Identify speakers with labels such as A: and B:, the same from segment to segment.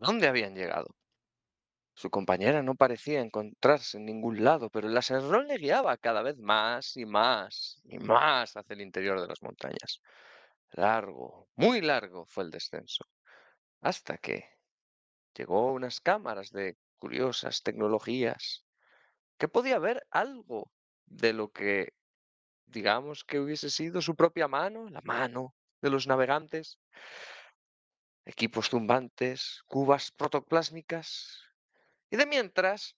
A: ¿Dónde habían llegado? Su compañera no parecía encontrarse en ningún lado, pero el aserrón le guiaba cada vez más y más y más hacia el interior de las montañas. Largo, muy largo fue el descenso, hasta que llegó a unas cámaras de curiosas tecnologías que podía ver algo de lo que, digamos, que hubiese sido su propia mano, la mano de los navegantes equipos tumbantes, cubas protoplásmicas. Y de mientras,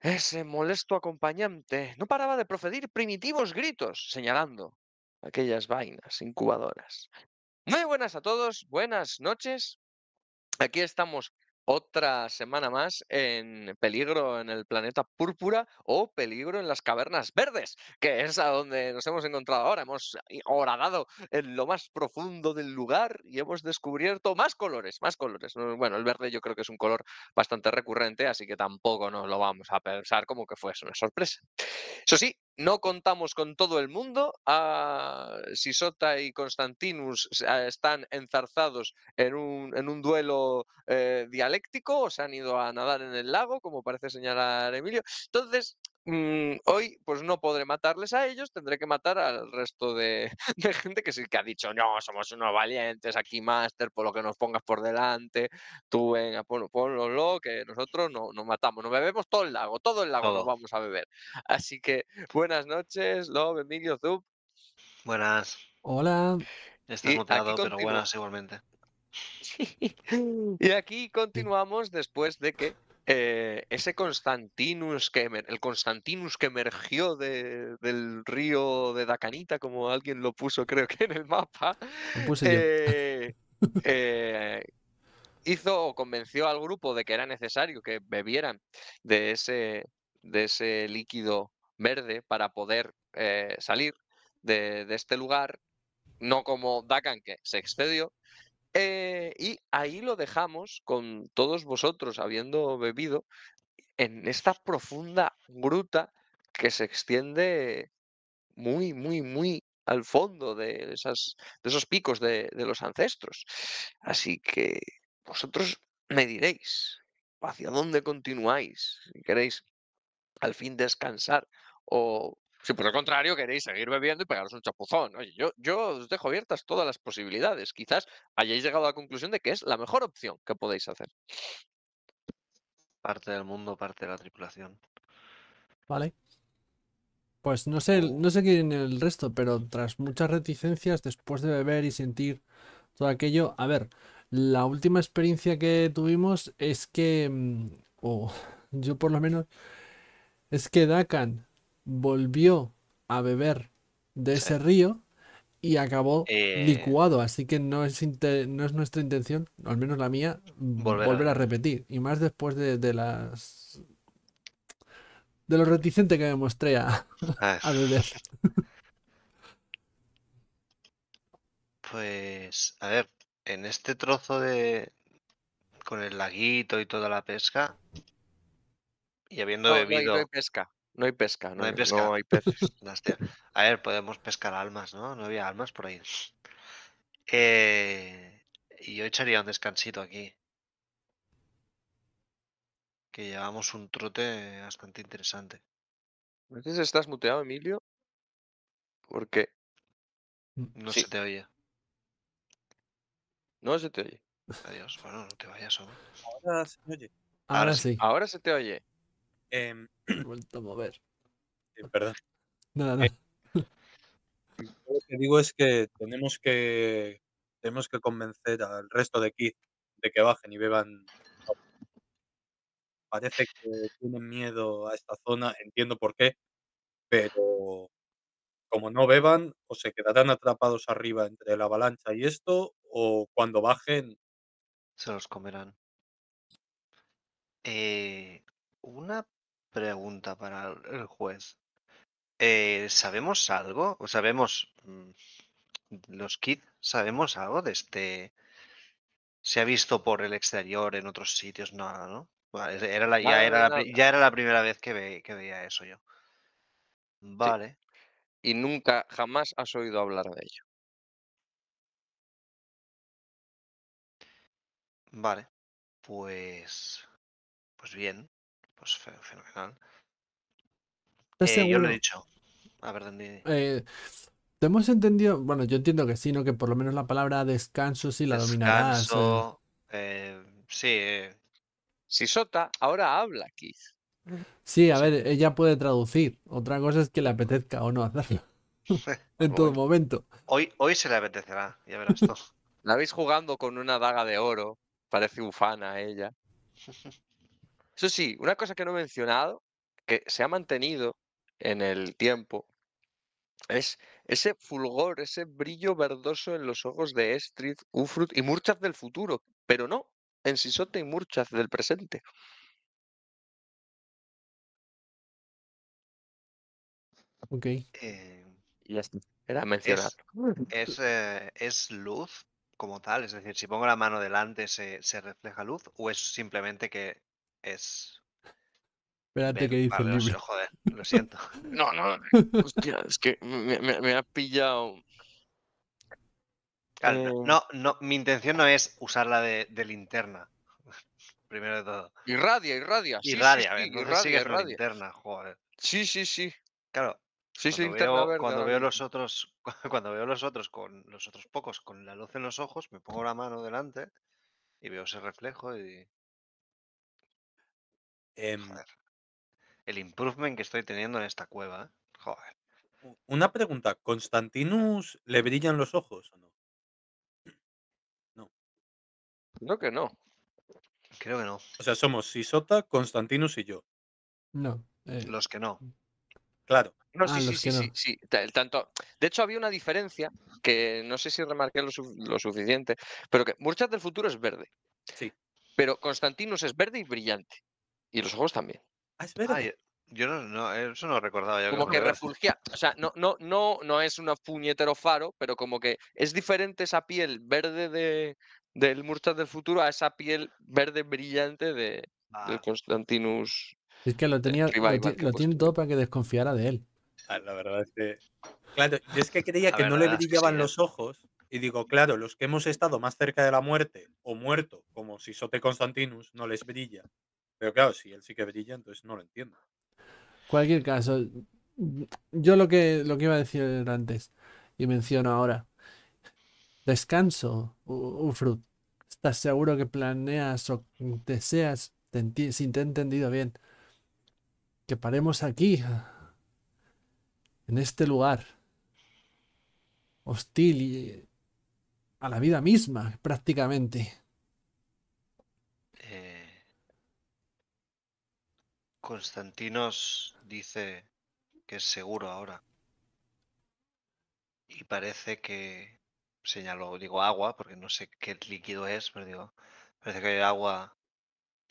A: ese molesto acompañante no paraba de proferir primitivos gritos señalando aquellas vainas incubadoras. Muy buenas a todos, buenas noches. Aquí estamos otra semana más en Peligro en el planeta púrpura o Peligro en las cavernas verdes, que es a donde nos hemos encontrado ahora. Hemos horadado en lo más profundo del lugar y hemos descubierto más colores, más colores. Bueno, el verde yo creo que es un color bastante recurrente, así que tampoco nos lo vamos a pensar como que fuese una sorpresa. Eso sí, no contamos con todo el mundo. Ah, si Sisota y Constantinus ah, están enzarzados en un, en un duelo eh, dialéctico o se han ido a nadar en el lago, como parece señalar Emilio. Entonces, Mm, hoy pues no podré matarles a ellos, tendré que matar al resto de, gente que sí que ha dicho, no, somos unos valientes aquí, Master, por lo que nos pongas por delante, tú venga, ponlo, lo que nosotros no, nos matamos, nos bebemos todo el lago, todo el lago lo vamos a beber. Así que buenas noches, love, Emilio, Zub.
B: Buenas. Hola. Estás mutado, pero buenas
A: igualmente. y aquí continuamos después de que eh, ese Constantinus que Constantinus que emergió del río de Dacanita, como alguien lo puso, creo que en el mapa, eh, eh, hizo o convenció al grupo de que era necesario que bebieran de ese, de ese líquido verde para poder salir de, de este lugar, no como Dakan, que se excedió, eh, y ahí lo dejamos con todos vosotros habiendo bebido en esta profunda gruta que se extiende muy, muy, muy al fondo de, esas, de esos picos de, de los ancestros. Así que vosotros me diréis hacia dónde continuáis, si queréis al fin descansar o si por el contrario queréis seguir bebiendo y pegaros un chapuzón. Oye, yo, yo os dejo abiertas todas las posibilidades. Quizás hayáis llegado a la conclusión de que es la mejor opción que podéis hacer.
B: Parte del mundo, parte de la tripulación. Vale. Pues
C: no sé, no sé quién el resto, pero tras muchas reticencias, después de beber y sentir todo aquello, a ver, la última experiencia que tuvimos es que, mm, o yo por lo menos, es que Dakan volvió a beber de ese río y acabó eh, licuado. Así que no es, no es nuestra intención, al menos la mía, volver, a... repetir. Y más después de, las. de lo reticente que me mostré ah. a, beber.
B: Pues, a ver, en este trozo de. con el laguito y toda la pesca. Y habiendo bebido. pesca. No hay pesca, no, hay pesca. A ver, podemos pescar almas, ¿no? No había almas por ahí. Eh, yo echaría un descansito aquí. Que llevamos un trote bastante interesante.
A: ¿A veces estás muteado,
B: Emilio? ¿Por qué? No se te oye.
A: No se te oye. Adiós. Bueno, no te vayas, Ahora se te oye. Ahora, sí. Ahora se te oye. Em, vuelto a mover. Eh, perdón.
D: Eh,
E: lo que digo es que tenemos que tenemos que convencer al resto de aquí de que bajen y beban. Parece que tienen miedo a esta zona, entiendo por qué, pero como no beban, o se quedarán atrapados arriba entre la avalancha y esto,
B: o cuando bajen. Se los comerán. Eh, una pregunta para el juez. Eh, ¿Sabemos algo? sabemos mm, los kits? ¿Sabemos algo de este? ¿Se ha visto por el exterior en otros sitios? No, no. era ya, era la, ya, era la, primera vez que, que veía eso yo. Vale. Y nunca, jamás has oído hablar de ello.
F: Vale. Pues.
B: Pues bien. Pues, fenomenal.
C: yo eh, lo he dicho. A ver, eh, ¿Te hemos entendido? Bueno, yo entiendo que sí, ¿no? Que por lo menos la palabra descanso sí la dominarás.
A: Eh. Descanso, sí. Si Sota ahora habla, Kiss
C: Sí, a ver, ella puede traducir. Otra cosa es que le apetezca o no hacerlo. en todo momento.
A: Hoy, hoy se le apetecerá, ya verás La veis jugando con una daga de oro. Parece ufana ella. Eso sí, una cosa que no he mencionado, que se ha mantenido en el tiempo, es ese fulgor, ese brillo verdoso en los ojos de Estrid, Ufrut y Murchas del futuro, pero no en Sisote y Murchas del presente.
C: Ok.
B: Eh,
C: ya está. Era mencionar.
B: Eh, es, luz como tal, es decir, si pongo la mano delante se refleja luz o es simplemente que
A: es. Espérate ¿qué que dice joder, lo siento. no, no, hostia, es que me, ha pillado. Eh. no,
B: no, mi intención no es usarla de, de linterna. Primero de todo. Irradia,
A: irradia. Irradia, sí, sí, sí, irradia, linterna,
B: Sí, sí, sí. Claro, Sí, cuando, sí, veo, cuando veo, los otros, cuando veo los otros con los otros pocos con la luz en los ojos, me pongo la mano delante y veo ese reflejo y Em, el improvement que estoy teniendo en esta cueva.
E: Una pregunta, ¿Constantinus le brillan los ojos o no? No. Creo que no. Creo que no. O sea, somos Sisota,
A: Constantinus y yo. No. Eh, los que no. Claro. No, sí, ah, sí, sí, sí, Tanto. De hecho, había una diferencia que no sé si remarqué lo, suficiente, pero que Murchat del futuro es verde. Sí. Pero Constantinus es verde y brillante. Y los ojos también. Ah, ah es yo no, eh, eso no recordaba. como que, que o sea, no, no, no, no es un puñetero faro, pero como que es diferente esa piel verde del Murtas del futuro a esa piel verde brillante de, del ah. Constantinus.
C: Es que lo eh, tenía, lo, tiene todo para que desconfiara de él.
A: Ah, la
E: verdad es que. Claro, yo es que creía que no le brillaban ¿eh? los ojos. Y digo, claro, los que hemos estado más cerca de la muerte o muerto, como si Sisote Constantinus, no les brilla. Pero claro, si él sí que brilla, entonces no lo entiendo.
C: Cualquier caso, yo lo que, lo que iba a decir antes y menciono ahora. Descanso, Ufrut. ¿Estás seguro que planeas o deseas, si te he entendido bien, que paremos aquí, en este lugar, hostil a la vida misma, prácticamente?
B: Constantinos dice que es seguro ahora. Y parece que señaló, digo agua, porque no sé qué líquido es, pero digo, parece que el agua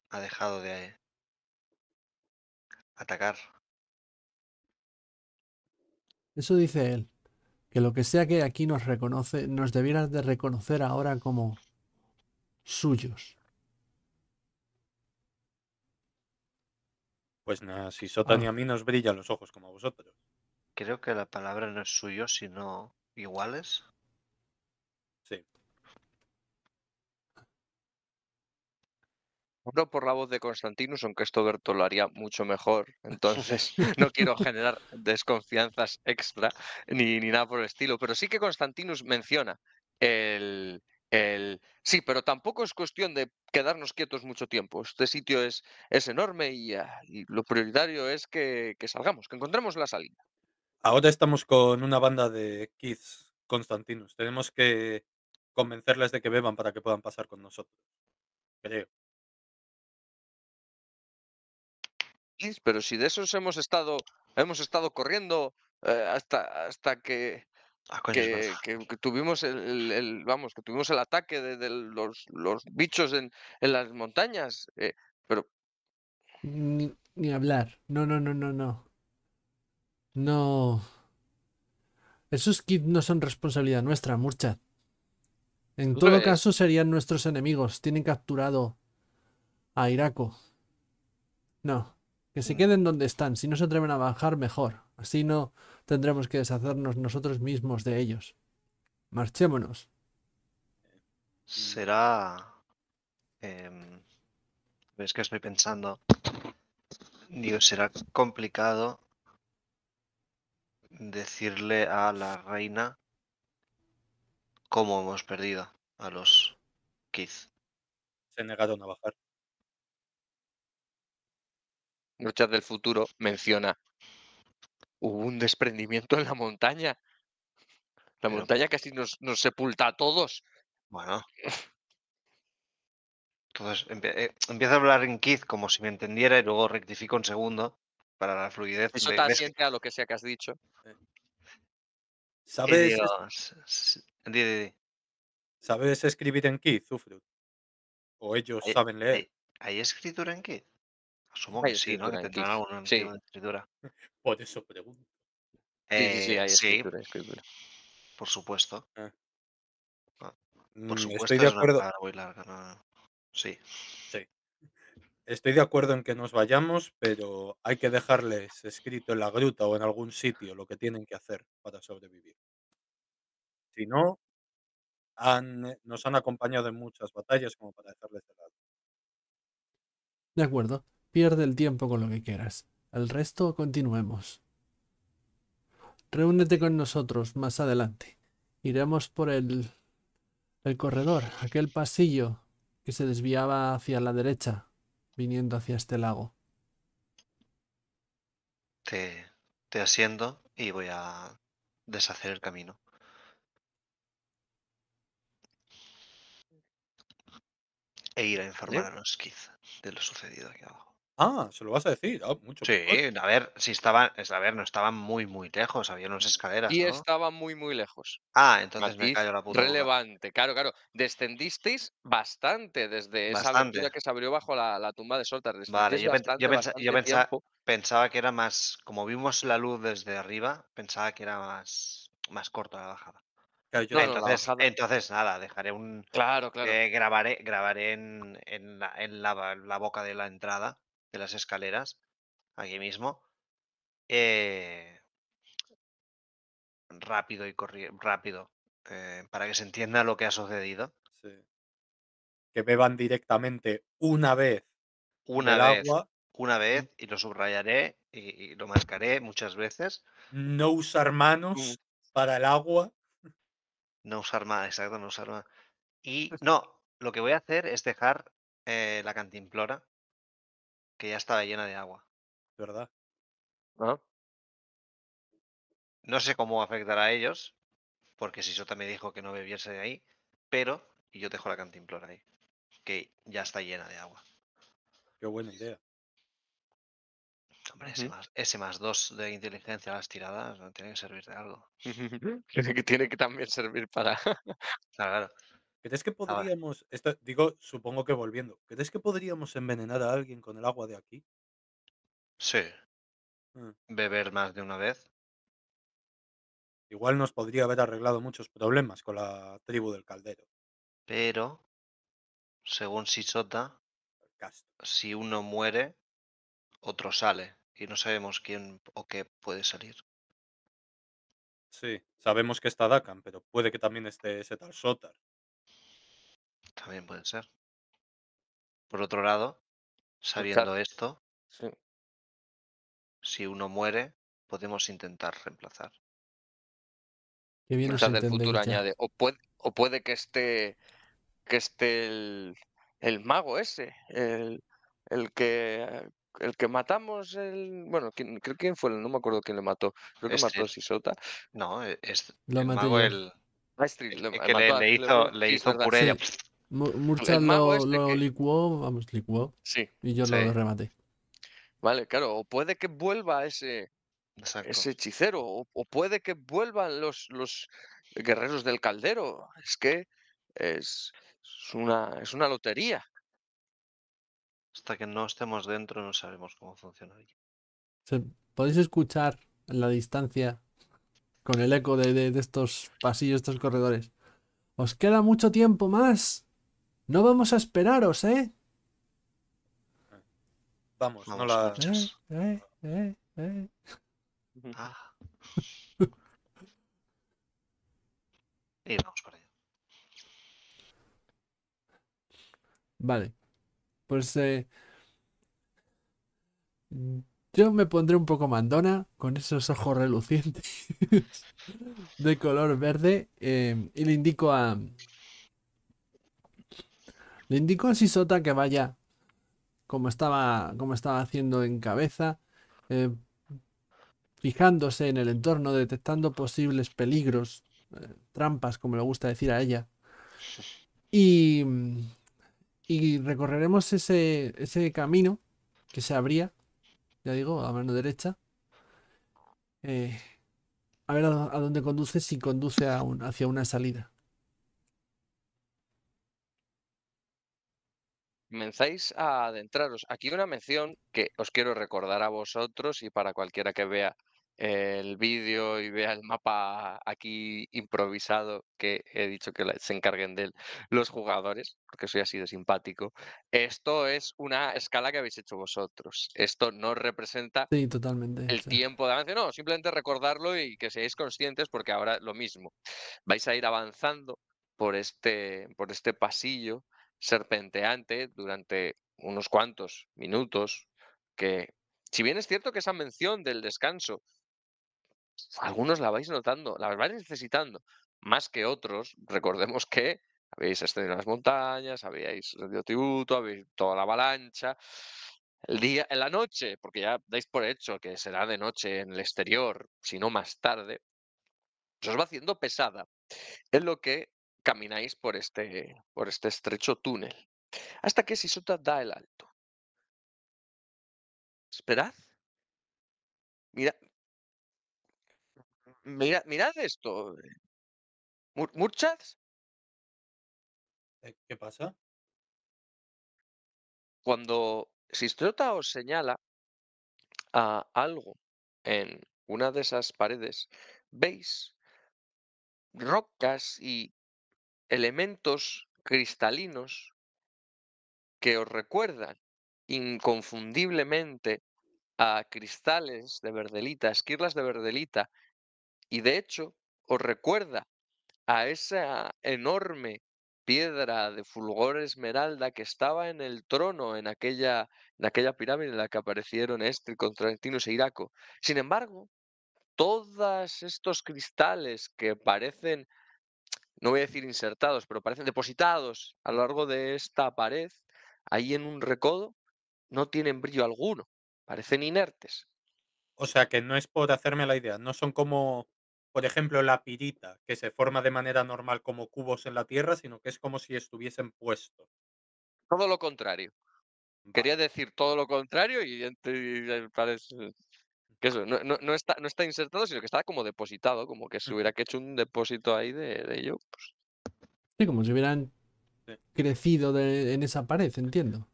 B: ha dejado de atacar.
C: Eso dice él, que lo que sea que aquí nos reconoce, nos debieran de reconocer ahora como suyos.
B: Pues nada, si Sota ni a mí nos brillan los ojos como a vosotros. Creo que la palabra no es suyo, sino iguales. Sí.
A: No por la voz de Constantinus, aunque esto Berto lo haría mucho mejor. Entonces, no quiero generar desconfianzas extra ni, ni nada por el estilo. Pero sí que Constantinus menciona el, Sí, pero tampoco es cuestión de quedarnos quietos mucho tiempo. Este sitio es, es enorme y, ah, lo prioritario es que, salgamos, que encontremos la salida.
E: Ahora estamos con una banda de kids Constantinos. Tenemos que convencerles de que beban para que puedan pasar con nosotros. Creo.
A: Pero si de esos hemos estado, hemos estado corriendo eh, hasta, hasta que Ah, que, tuvimos el, vamos tuvimos el ataque de, los, bichos en, las montañas eh, pero
C: ni, hablar no no no no no no esos kits no son responsabilidad nuestra Murchat en todo caso serían nuestros enemigos tienen capturado a Iraco no que se mm. queden donde están si no se atreven a bajar mejor si no tendremos que deshacernos nosotros mismos de ellos. Marchémonos.
B: Será... Em, ves que estoy pensando. Digo, será complicado decirle a la reina cómo hemos perdido
A: a los kids Se negado a bajar. Luchas del futuro menciona hubo un desprendimiento en la montaña. La montaña casi nos, sepulta a todos. Bueno. Entonces
B: eh, empieza a hablar en Kid como si me entendiera y luego rectifico un segundo para la fluidez. Eso te asiente
A: a lo que sea que has dicho. Eh.
B: ¿Sabes? ¿Sabes escribir en Kid, ¿O ellos saben leer? ¿Hay, ¿hay escritura en Kid? Asumo que sí, ¿no? Que tendrán alguna escritura. Por eso pregunto. sí, sí, eh, sí, hay escritura, escritura. Por supuesto. Ah. Ah, por mm, supuesto, Estoy de acuerdo. sí. sí.
E: Estoy de acuerdo en que nos vayamos, pero hay que dejarles escrito en la gruta o en algún sitio lo que tienen que hacer para sobrevivir. Si no, han, eh, nos han acompañado en muchas batallas como para dejarles de
C: De acuerdo. Pierde el tiempo con lo que quieras. El resto continuemos. Reúnete con nosotros más adelante. Iremos por el, el corredor, aquel pasillo que se desviaba hacia la derecha, viniendo hacia este
A: lago.
B: Te, te y voy a deshacer el camino. E ir a ¿Eh? informar a los Kids de lo sucedido aquí abajo.
A: Ah, ¿se lo vas a decir? Ah, mucho
B: Sí, a ver, si estaban, a ver, no estaban muy, muy lejos,
A: había unas escaleras, Y estaba muy, muy lejos. Ah, entonces me la puta relevante. Claro, claro. Descendisteis bastante desde esa Bastante. que se abrió bajo la, tumba de Soltar. Vale, yo,
B: pensaba que era más, como vimos la luz desde arriba, pensaba que era más, más corta la bajada. Entonces, nada, dejaré un, Claro, claro. Eh, grabaré, en, la boca de la entrada de las escaleras, aquí mismo, eh, rápido y corriendo, rápido, eh, para que se entienda lo que ha sucedido.
E: Que beban directamente una vez. Una el vez. Agua.
B: Una vez, y lo subrayaré y, lo mascaré muchas veces. No usar manos mm. para el agua. No usar manos, exacto, no usar más. Y no, lo que voy a hacer es dejar eh, la cantimplora que ya estaba llena de agua. ¿Verdad? no No sé cómo afectará a ellos, porque Sisota me dijo que no bebiese de ahí, pero y yo dejo la cantimplora ahí, que ya está llena de agua. Qué buena idea. Hombre, ese, más, ese más dos de inteligencia a las tiradas no tiene
A: que servir de algo. Creo que tiene que también servir para. claro. ¿Crees que ah, podríamos,
E: digo, supongo que volviendo, ¿crees que podríamos envenenar a alguien con el agua de
B: aquí? Sí, ah. beber más de una vez. Igual nos podría haber arreglado muchos problemas con la tribu del caldero, Pero, según Sisota, si uno muere, otro sale. Y no sabemos quién o qué puede salir. Sí, sabemos que está Dakan, pero puede que también esté ese tal Sotar. También puede ser. Por otro lado, sabiendo esto, si uno muere, podemos intentar reemplazar. añade.
A: O puede, o puede que esté que esté el, mago ese, el, que el que matamos el bueno creo quién fue no me acuerdo quién le mató creo que este mató Sisota no e, es el mago el, e, e eh, que le, hizo le hizo
C: puré Murchan este lo, licuó, vamos, licuó. Sí. Y yo lo rematé.
A: Vale, claro, o puede que vuelva ese, ese hechicero, o, puede que vuelvan los, los guerreros del caldero. Es que es, una, es una lotería. Hasta que no estemos dentro
B: no sabemos cómo funcionaría.
C: Podéis escuchar en la distancia con el eco de estos pasillos, estos corredores. Os queda mucho tiempo más. No vamos a esperaros, ¿eh?
E: Vamos, no la...
C: Eh, eh, eh, eh.
E: ah.
B: vamos para allá.
C: Vale. Pues eh, yo me pondré un poco mandona con esos ojos relucientes de color verde eh, y le indico a, le indicó a Sisota que vaya como estaba, como estaba haciendo en cabeza, eh, fijándose en el entorno, detectando posibles peligros, eh, trampas, como le gusta decir a ella. Y, recorreremos ese, ese, camino que se abría, ya digo, a mano derecha. Eh, a ver a, dónde conduce, si conduce a hacia una salida.
A: comenzáis a adentraros, aquí una mención que os quiero recordar a vosotros y para cualquiera que vea el vídeo y vea el mapa aquí improvisado que he dicho que se encarguen de él los jugadores, porque soy así de simpático. Esto es una escala que habéis hecho vosotros. Esto no representa totalmente, el tiempo de avance, no, simplemente recordarlo y que seáis conscientes porque ahora lo mismo. Vais a ir avanzando por este, por este pasillo serpenteante durante unos cuantos minutos, que si bien es cierto que esa mención del descanso, algunos la vais notando, la vais necesitando, más que otros, recordemos que habéis en las montañas, habíais rendido tributo, habéis toda la avalancha, el día, en la noche, porque ya dais por hecho que será de noche en el exterior, si no más tarde, se os va haciendo pesada. Es lo que camináis por este, por este estrecho túnel, hasta que Sisota da el alto.
F: Esperad. Mira, mirad esto. ¿Murchad? Eh, ¿Qué pasa?
A: Cuando Sistrota os señala a algo en una de esas paredes, veis rocas y elementos cristalinos que os recuerdan inconfundiblemente a cristales de verdelita, esquirlas de verdelita, y de hecho os recuerda a esa enorme piedra de fulgor esmeralda que estaba en el trono en aquella, en aquella pirámide en la que aparecieron Estri, Constantino e Iraco. Sin embargo, todos estos cristales que parecen no voy a decir insertados, pero parecen depositados a lo largo de esta pared, ahí en un recodo, no tienen brillo alguno, parecen inertes. O sea que no es
E: por hacerme la idea, no son como, por ejemplo, la pirita, que se forma de manera normal como cubos en la Tierra, sino que es como si
A: estuviesen puestos. Todo lo contrario. Quería decir todo lo contrario y, y parece, eso, no, no, está, insertado, sino que está como depositado, como que se hubiera hecho un depósito ahí de, ello. Pues.
C: Sí, como si hubieran crecido en esa pared, entiendo.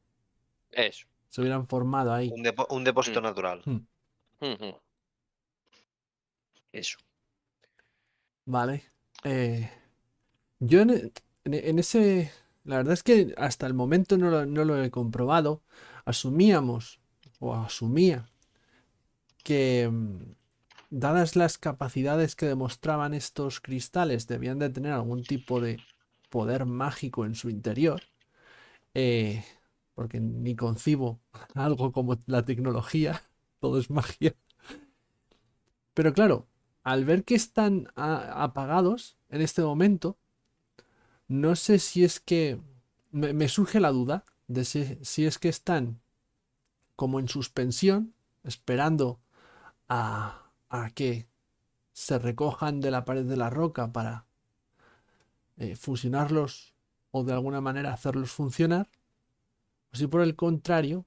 C: Eso. Se hubieran formado
B: ahí. Un, depósito mm. natural. Mm. Eso.
C: Vale. Eh, yo en, ese... La verdad es que hasta el momento no no lo he comprobado. Asumíamos, o asumía, que, mm, dadas las capacidades que demostraban estos cristales, debían de tener algún tipo de poder mágico en su interior, eh, porque ni concibo algo como la tecnología, todo es magia. Pero claro, al ver que están apagados en este momento, no sé si es que me, surge la duda de si es que están como en suspensión, esperando a, que se recojan de la pared de la roca para eh, fusionarlos o de alguna manera hacerlos funcionar, o si por el contrario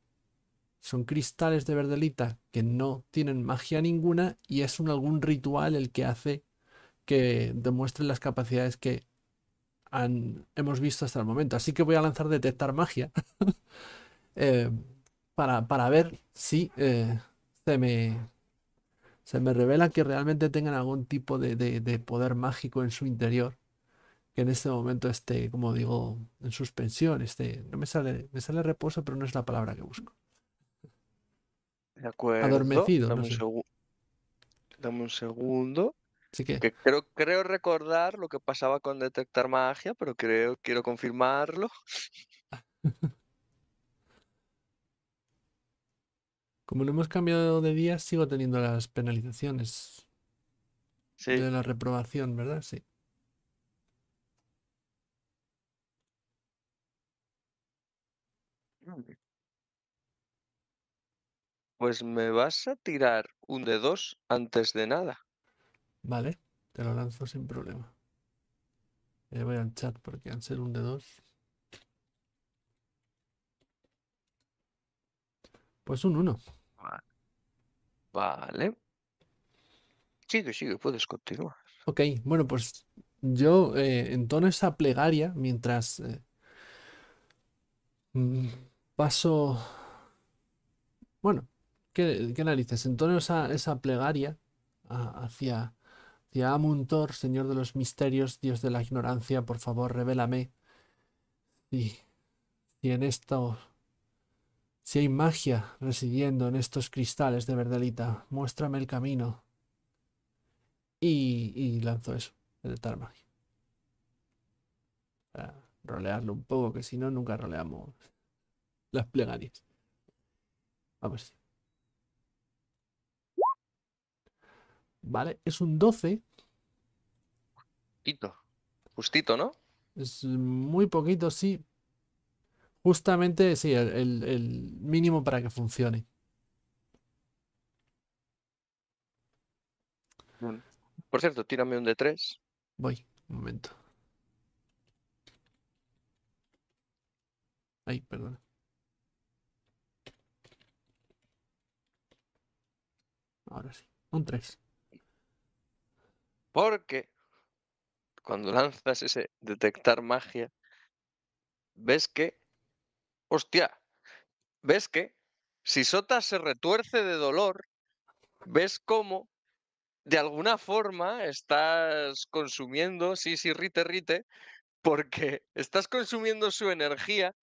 C: son cristales de verdelita que no tienen magia ninguna y es un algún ritual el que hace que demuestren las capacidades que han, hemos visto hasta el momento. Así que voy a lanzar detectar magia eh, para, ver si eh, se me se me revela que realmente tengan algún tipo de, poder mágico en su interior, que en este momento esté, como digo, en suspensión, este, no me sale, me sale reposo, pero no es la palabra que busco.
A: De Adormecido. Dame, un, segundo. creo, creo, recordar lo que pasaba con detectar magia, pero creo quiero confirmarlo.
C: Como no hemos cambiado de día, sigo teniendo las penalizaciones.
A: Sí. De la reprobación, ¿verdad? Sí. Pues me vas a tirar un de dos antes de nada.
C: Vale, te lo lanzo sin problema. Eh, voy al chat porque han ser un de dos. Pues un uno.
A: Vale. sí sigue, puedes continuar.
C: Ok, bueno, pues yo eh, entono esa plegaria mientras eh, mm, paso... Bueno, ¿qué, qué narices? Entono esa, esa plegaria hacia, hacia Amuntor, Señor de los Misterios, Dios de la Ignorancia, por favor, revélame. Y, y en esto si hay magia residiendo en estos cristales de verdelita, muéstrame el camino. Y, y lanzo eso, tal magia. Para rolearlo un poco, que si no, nunca roleamos las plegarias. Vamos. Vale, es un 12.
A: Poquito. Justito, ¿no?
C: Es muy poquito, sí, Justamente, sí, el, mínimo para que funcione. Mm.
A: Por cierto, tírame un de tres
C: Voy, un momento. Ahí, perdón. Ahora sí, un 3.
A: Porque cuando lanzas ese detectar magia, ves que hostia, ves que si Sota se retuerce de dolor, ves cómo de alguna forma estás consumiendo, sí, sí, rite, rite, porque estás consumiendo su energía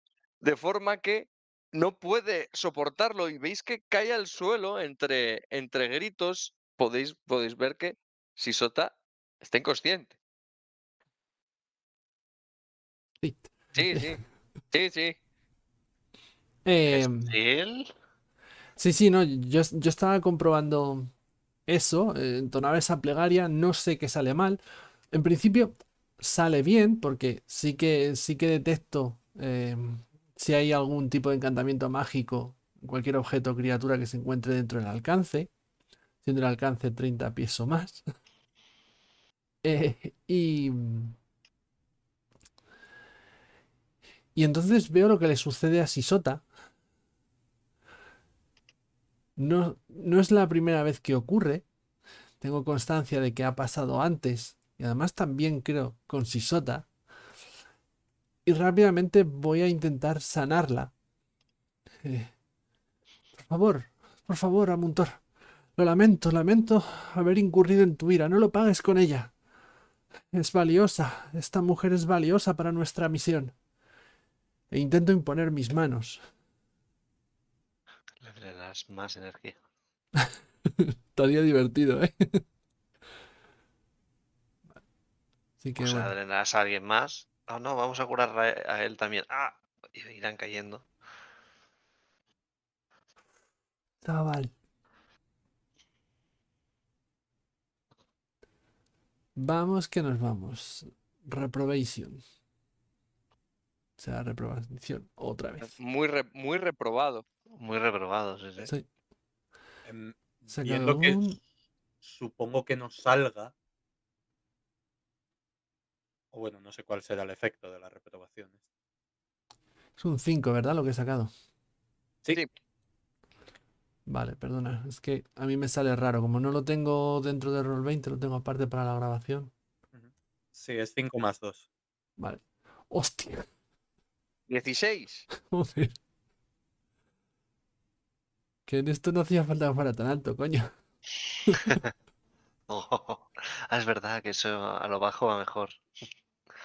A: de forma que no puede soportarlo y veis que cae al suelo entre, entre gritos, podéis, podéis ver que Sisota está inconsciente. Sí, sí, sí, sí. Em,
C: sí, sí, no, yo, estaba comprobando eso, eh, entonaba esa plegaria, no sé qué sale mal. En principio sale bien, porque sí que, sí que detecto em, si hay algún tipo de encantamiento mágico, cualquier objeto o criatura que se encuentre dentro del alcance, siendo el alcance 30 pies o más. Eh, y. Y entonces veo lo que le sucede a Sisota, no, es la primera vez que ocurre. Tengo constancia de que ha pasado antes. Y además también creo con Sisota. Y rápidamente voy a intentar sanarla. Eh, por favor, por favor, Amuntor. Lo lamento, lamento haber incurrido en tu ira. No lo pagues con ella. Es valiosa. Esta mujer es valiosa para nuestra misión. E intento imponer mis manos
B: más energía. Estaría divertido, ¿eh? Así que, a alguien más. Ah, no, vamos a curar a él también. Ah, irán cayendo.
C: Chaval. Vamos que nos vamos. Reprobation. O sea, reprobación otra vez.
A: Muy, muy reprobado. Muy reprobados, ese.
E: Sí. Em, que supongo que no salga. O bueno, no sé cuál será el efecto de las reprobaciones.
C: Es un 5, ¿verdad? Lo que he sacado. Sí. Vale, perdona. Es que a mí me sale raro. Como no lo tengo dentro de Roll20, lo tengo aparte para la grabación.
E: Sí, es 5 más 2.
C: Vale. ¡Hostia!
A: 16.
C: Que en esto no hacía falta que fuera tan alto, coño.
A: Oh,
B: ah, es verdad que eso a lo bajo va mejor.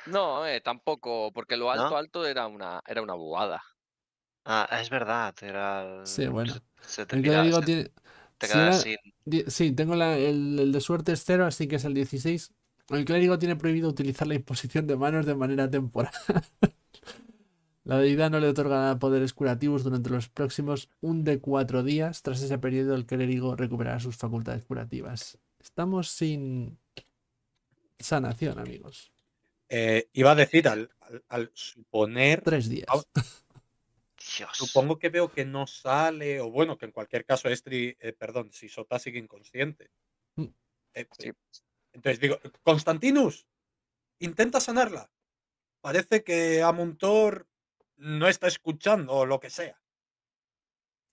A: No, eh, tampoco, porque lo alto alto era una, era una bobada. Ah, es verdad, era...
B: Sí, bueno. Se te, tiene...
C: Sí, tengo el, de suerte es cero, así que es el 16. El clérigo tiene prohibido utilizar la imposición de manos de manera temporal. La deidad no le otorgará poderes curativos durante los próximos un de cuatro días. Tras ese periodo, el clérigo recuperará sus facultades curativas. Estamos sin sanación, amigos.
E: Eh, iba a decir, al, suponer. Tres días. Supongo que veo que no sale, o bueno, que en cualquier caso, Estri, eh, perdón, si Sota sigue inconsciente. Mm. Eh, entonces digo, Constantinus, intenta sanarla. Parece que Amuntor no está escuchando o lo que sea.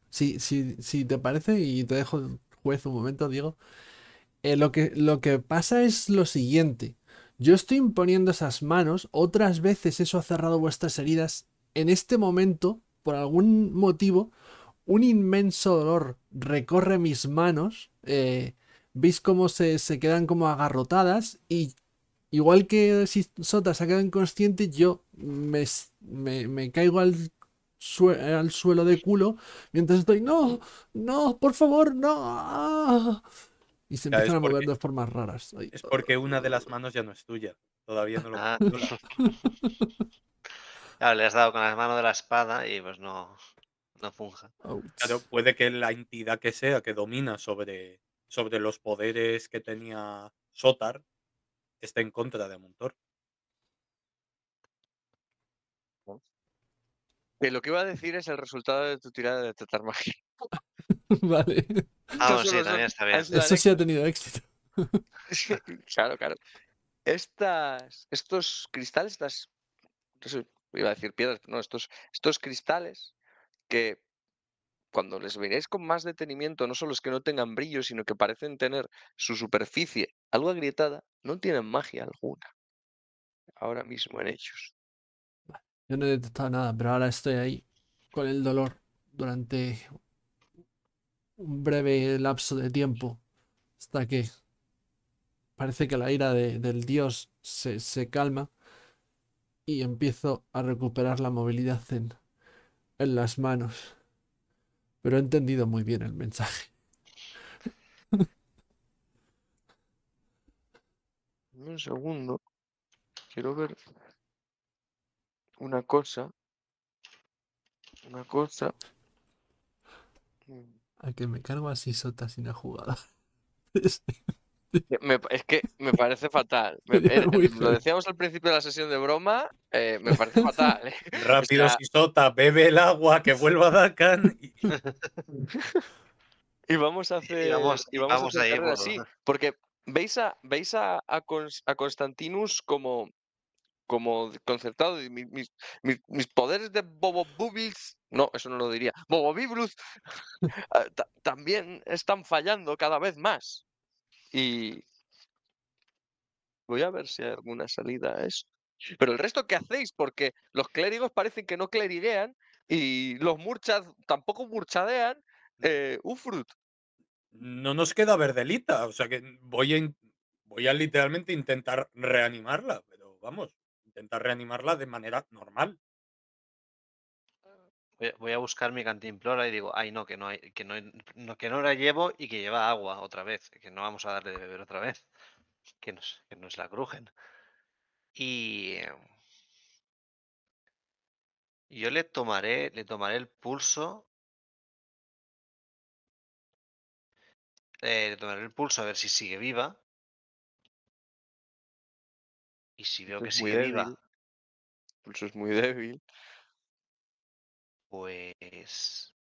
C: Sí, sí, sí, te parece, y te dejo juez un momento, Diego. Eh, lo, que, lo que pasa es lo siguiente. Yo estoy imponiendo esas manos, otras veces eso ha cerrado vuestras heridas. En este momento, por algún motivo, un inmenso dolor recorre mis manos. Eh, veis cómo se, se, quedan como agarrotadas y igual que si Sota se queda inconsciente, yo me, me, caigo al, al, suelo de culo mientras estoy, no, no, por favor, no. Y se empiezan a mover de formas raras. es
E: porque una de las manos ya no es tuya. Todavía no lo ah. le has dado con la mano de la espada y pues
B: no, no funja. Claro, puede que la
E: entidad que sea que domina sobre, sobre los poderes que tenía Sotar
A: está en contra de Amuntor. lo que iba a decir es el resultado de tu tirada de tratar magia.
C: vale. Ah, sí,
A: también está bien. Eso sí ha
C: tenido éxito.
A: claro, claro. Estas, estos cristales, estas, iba a decir piedras, pero no, estos, estos cristales que cuando les veréis con más detenimiento, no solo es que no tengan brillo, sino que parecen tener su superficie algo agrietada, no tienen magia alguna ahora mismo en ellos.
C: Yo no he detectado nada, pero ahora estoy ahí con el dolor durante un breve lapso de tiempo hasta que parece que la ira del dios se, se, calma y empiezo a recuperar la movilidad en las manos pero he entendido muy bien el mensaje.
A: Un segundo, quiero ver una cosa. Una cosa.
C: A que me cargo así sota sin la jugada. Este.
A: es que me parece fatal. Eh, lo decíamos al principio de la sesión de broma, eh, me parece fatal. Eh.
E: Rápido, bebe el agua, que vuelva Dakar
A: Y... vamos a hacer. Y vamos, a hacer así. Porque veis a, veis a, Constantinus como, como concertado. Y mis, poderes de Bobo No, eso no lo diría. Bobo ah, también están fallando cada vez más. Y voy a ver si hay alguna salida a esto. Pero el resto, ¿qué hacéis? Porque los clérigos parecen que no cleriguean y los murchas tampoco murchadean. Eh,
E: Ufrut. No nos queda verdelita, o sea que voy voy a literalmente intentar reanimarla, pero vamos, intentar reanimarla de manera normal.
B: Voy a buscar mi cantimplora y digo, ay no, que no hay, que no, que no la llevo y que lleva agua otra vez, que no vamos a darle de beber otra vez, que no que la crujen. Y em, yo le tomaré, le tomaré el pulso.
F: Eh, le tomaré el pulso a ver si sigue viva. Y si veo que sigue viva. El pulso es muy débil. Pues...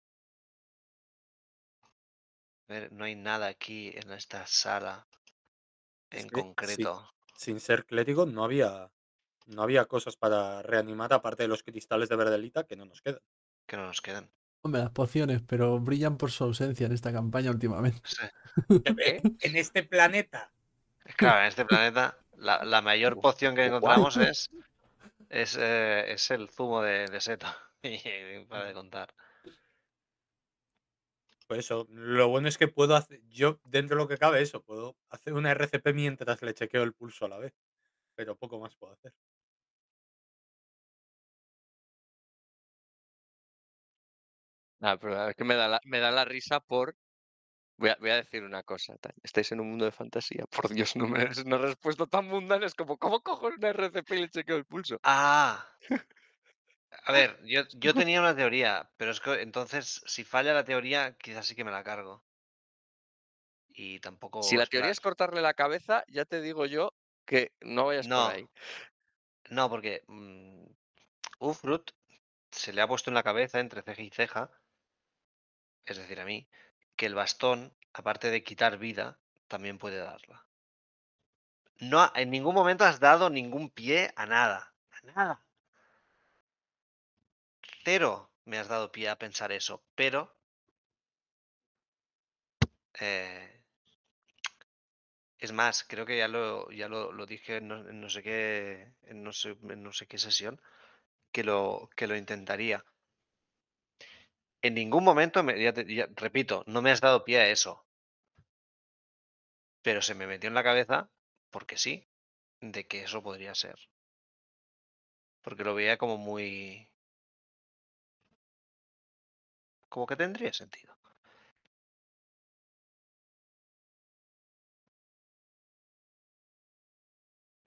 B: ver, no hay nada aquí en esta sala
E: en concreto.
B: Sin ser clérigo no
E: había, no había cosas para reanimar aparte de los cristales de verdelita que no nos quedan. que no nos quedan?
C: Hombre, las pociones, pero brillan por su ausencia en esta campaña últimamente.
B: En
E: este planeta.
B: Claro, en este planeta la, mayor poción que encontramos es, eh, es, el zumo de, de seta. Para de contar. Pues
E: eso, lo bueno es que puedo hacer, yo dentro de lo que cabe eso, puedo hacer una RCP mientras le chequeo el pulso a la vez, pero poco más puedo hacer.
A: Ah, pero es que me da la, risa por... Voy a, decir una cosa, estáis en un mundo de fantasía, por Dios, no me no una respuesta tan mundana, es como, ¿cómo cojo una RCP y le chequeo el pulso? Ah,
B: A ver, yo, yo tenía una teoría, pero es que entonces, si falla la teoría, quizás sí que me la cargo. Y tampoco. Si la teoría es
A: cortarle la cabeza, ya te digo yo
B: que no vayas a por ahí. No, porque mm, Ufrut se le ha puesto en la cabeza entre ceja y ceja, es decir, a mí, que el bastón, aparte de quitar vida, también puede darla. No, en ningún momento has dado ningún pie a nada. A nada cero me has dado pie a pensar eso, pero eh, es más, creo que ya lo, ya lo, lo dije en no, sé qué, no, sé, no sé, qué sesión, que lo, que lo intentaría. En ningún momento, me, repito, no me has dado pie a eso. Pero se me metió en la cabeza, porque sí, de que eso podría ser. Porque lo veía como muy,
F: como que tendría sentido.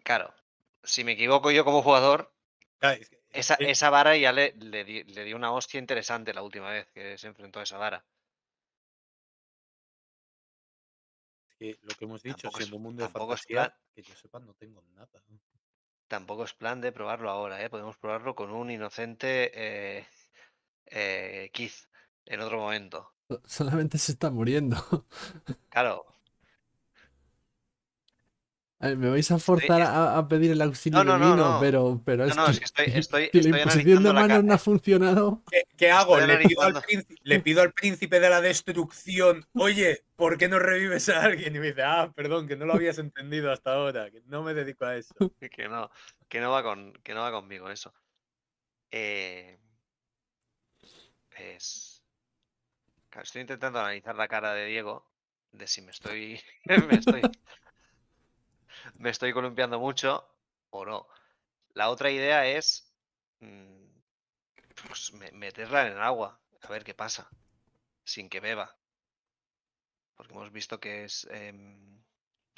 B: Claro, si me equivoco yo como jugador, esa, vara ya le, le, dio una hostia interesante la última vez que se enfrentó a esa vara. lo que hemos dicho, tampoco siendo un mundo de fantasía, que yo sepa, no tengo nada. Tampoco es plan de probarlo ahora, ¿eh? Podemos probarlo con un inocente eh, eh en otro momento.
C: Solamente se está muriendo. Claro. me vais a forzar a, pedir el auxilio divino, pero, pero no, que,
B: estoy, estoy, la imposición
C: de manos no ha funcionado.
E: ¿Qué, hago? Le pido, al príncipe, de la destrucción,
B: oye, ¿por qué no revives a alguien?
E: Y me dice, ah, perdón, que no lo habías entendido hasta ahora, que no me dedico a eso.
B: Que no, que no va, con, que no va conmigo eso. Eh, es Estoy intentando analizar la cara de Diego, de si me estoy, me estoy, me estoy columpiando mucho o no. La otra idea es mm, pues, meterla en el agua, a ver qué pasa, sin que beba. Porque hemos visto que es em,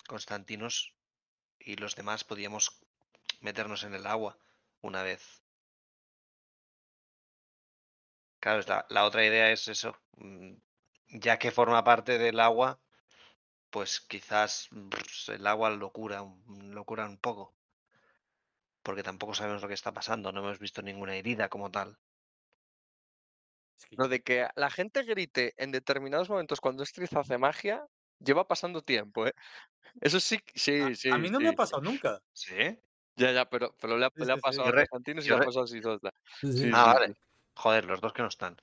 B: Constantinos y los demás podíamos meternos en el agua una vez Claro, la, otra idea es eso. Mm, ya que forma parte del agua, pues quizás el agua lo cura, un poco. Porque tampoco sabemos lo que está pasando, no hemos visto ninguna herida
A: como tal. Lo de que la gente grite en determinados momentos cuando Street hace magia, lleva pasando tiempo, ¿eh? Eso sí, sí, sí. A mí no me ha pasado nunca. ¿Sí? Ya, ya, pero, pero le, ha, pasado a Constantino y le ha pasado a sí.
B: ah, vale. Joder, los dos que no están.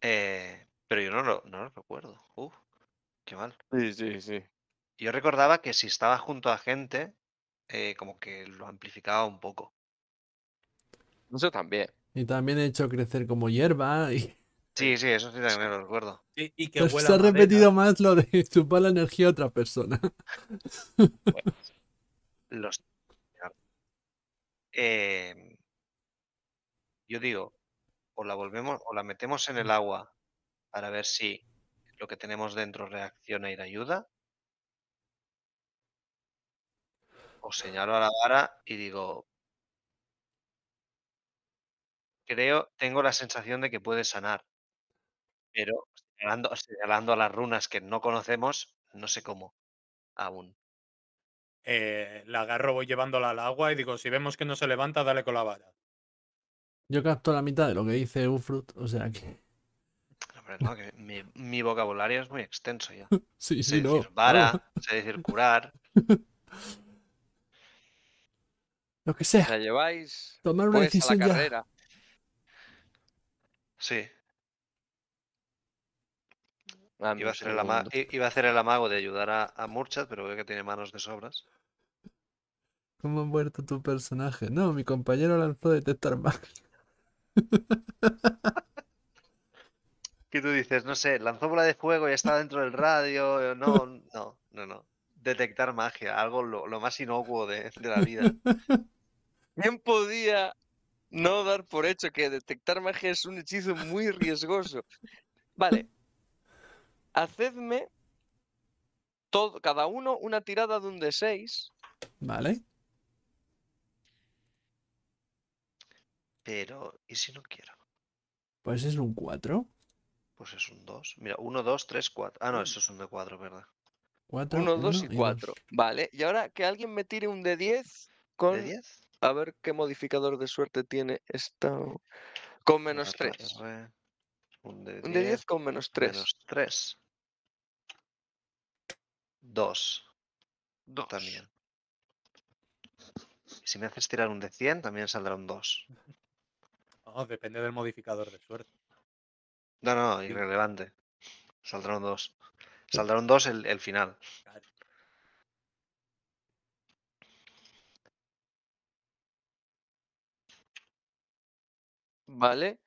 B: Eh, pero yo no lo, recuerdo. Uf, qué mal. Sí, sí, sí. Yo recordaba que si estaba junto a gente, eh, como que lo amplificaba un poco. Eso también.
C: Y también he hecho crecer como hierba.
B: Sí, sí, eso sí también lo recuerdo. se ha repetido
C: más lo de chupar la energía a otra persona.
B: los... Em, yo digo, o la volvemos o la metemos en el agua para ver si lo que tenemos dentro reacciona y ayuda. O señalo a la vara y digo, creo, tengo la sensación de que puede sanar, pero señalando, a las runas que no conocemos, no sé cómo aún. Eh,
E: la agarro, voy llevándola al agua y digo, si vemos que no se levanta, dale con la vara.
C: Yo capto la mitad de lo que dice Ufrut, o sea que.
B: mi, vocabulario es muy extenso ya. sí, sí, no. vara, se dice curar.
A: Lo que sea. lleváis. Tomar una Sí. iba, a
B: ser el amago de ayudar a, Murchat, pero veo que tiene manos de sobras.
C: ¿Cómo ha muerto tu personaje? No, mi compañero lanzó detectar magia
B: qué tú dices, no sé, lanzó bola de fuego y está dentro del radio. No, no, no, no. Detectar magia, algo lo, más
A: inocuo de, la vida. ¿Quién podía no dar por hecho que detectar magia es un hechizo muy riesgoso? Vale. Hacedme todo, cada uno una tirada de un D6. Vale. Pero, ¿y
B: si no quiero?
C: Pues es un 4.
B: Pues es un 2. Mira, 1, 2, 3,
A: 4. Ah, no, eso es un de 4, ¿verdad?
C: 4, 1, 2 y
A: 4. Vale, y ahora que alguien me tire un de 10 con... ¿De 10? A ver qué modificador de suerte tiene esta... Con menos 3. Un de 10, 10 con menos 3. Menos 3.
B: 2. 2. También. Si me haces tirar un de 100, también saldrá un 2.
E: Oh, depende del modificador de suerte.
B: No, no, irrelevante. Saldrán dos. Saldrán dos el, el final.
A: Vale.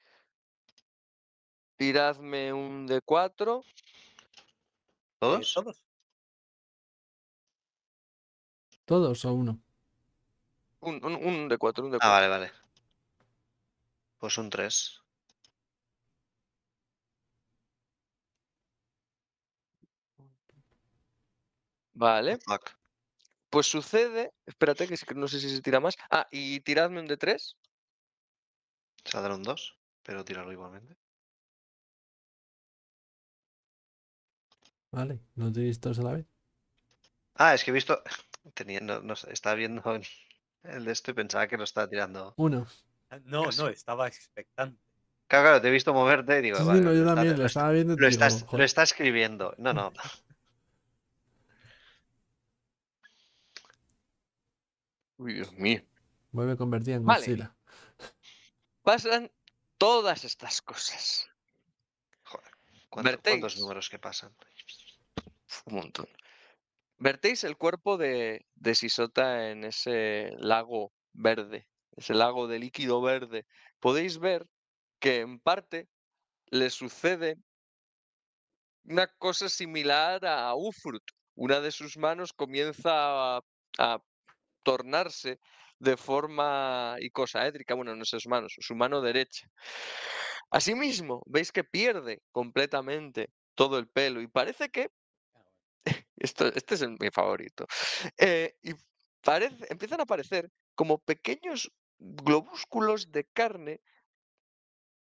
A: Tiradme un de cuatro ¿Todos? Eh, ¿Todos?
C: ¿Todos o
B: uno?
A: Un, un, de cuatro un 4 Ah,
B: vale, vale. Pues
A: un 3. Vale. Pues sucede. Espérate, que no sé si se tira más. Ah, y tiradme un de 3. Saldrá
F: un 2, pero tirarlo igualmente.
C: Vale, ¿no he visto a la vez?
B: Ah, es que he visto. Tenía, no, estaba viendo el de esto y pensaba que lo estaba tirando. Uno. Ah,
C: no,
E: no, estaba
B: expectante. Claro, claro, te he visto moverte y digo. Sí, no, yo también,
C: lo estaba viendo. Lo, estás,
B: está escribiendo. No, no. Uy, Dios mío.
A: Vuelve convertida en Godzilla. Pasan todas estas cosas.
B: Joder, ¿cuántos números que pasan?
A: Un montón. Vertéis el cuerpo de, de Sisota en ese lago verde el lago de líquido verde, podéis ver que en parte le sucede una cosa similar a Ufrut. Una de sus manos comienza a, tornarse de forma icosaédrica, bueno, no sus manos, su mano derecha. Asimismo, veis que pierde completamente todo el pelo y parece que... Esto, este es mi favorito. Eh, y empiezan a aparecer como pequeños globúsculos de carne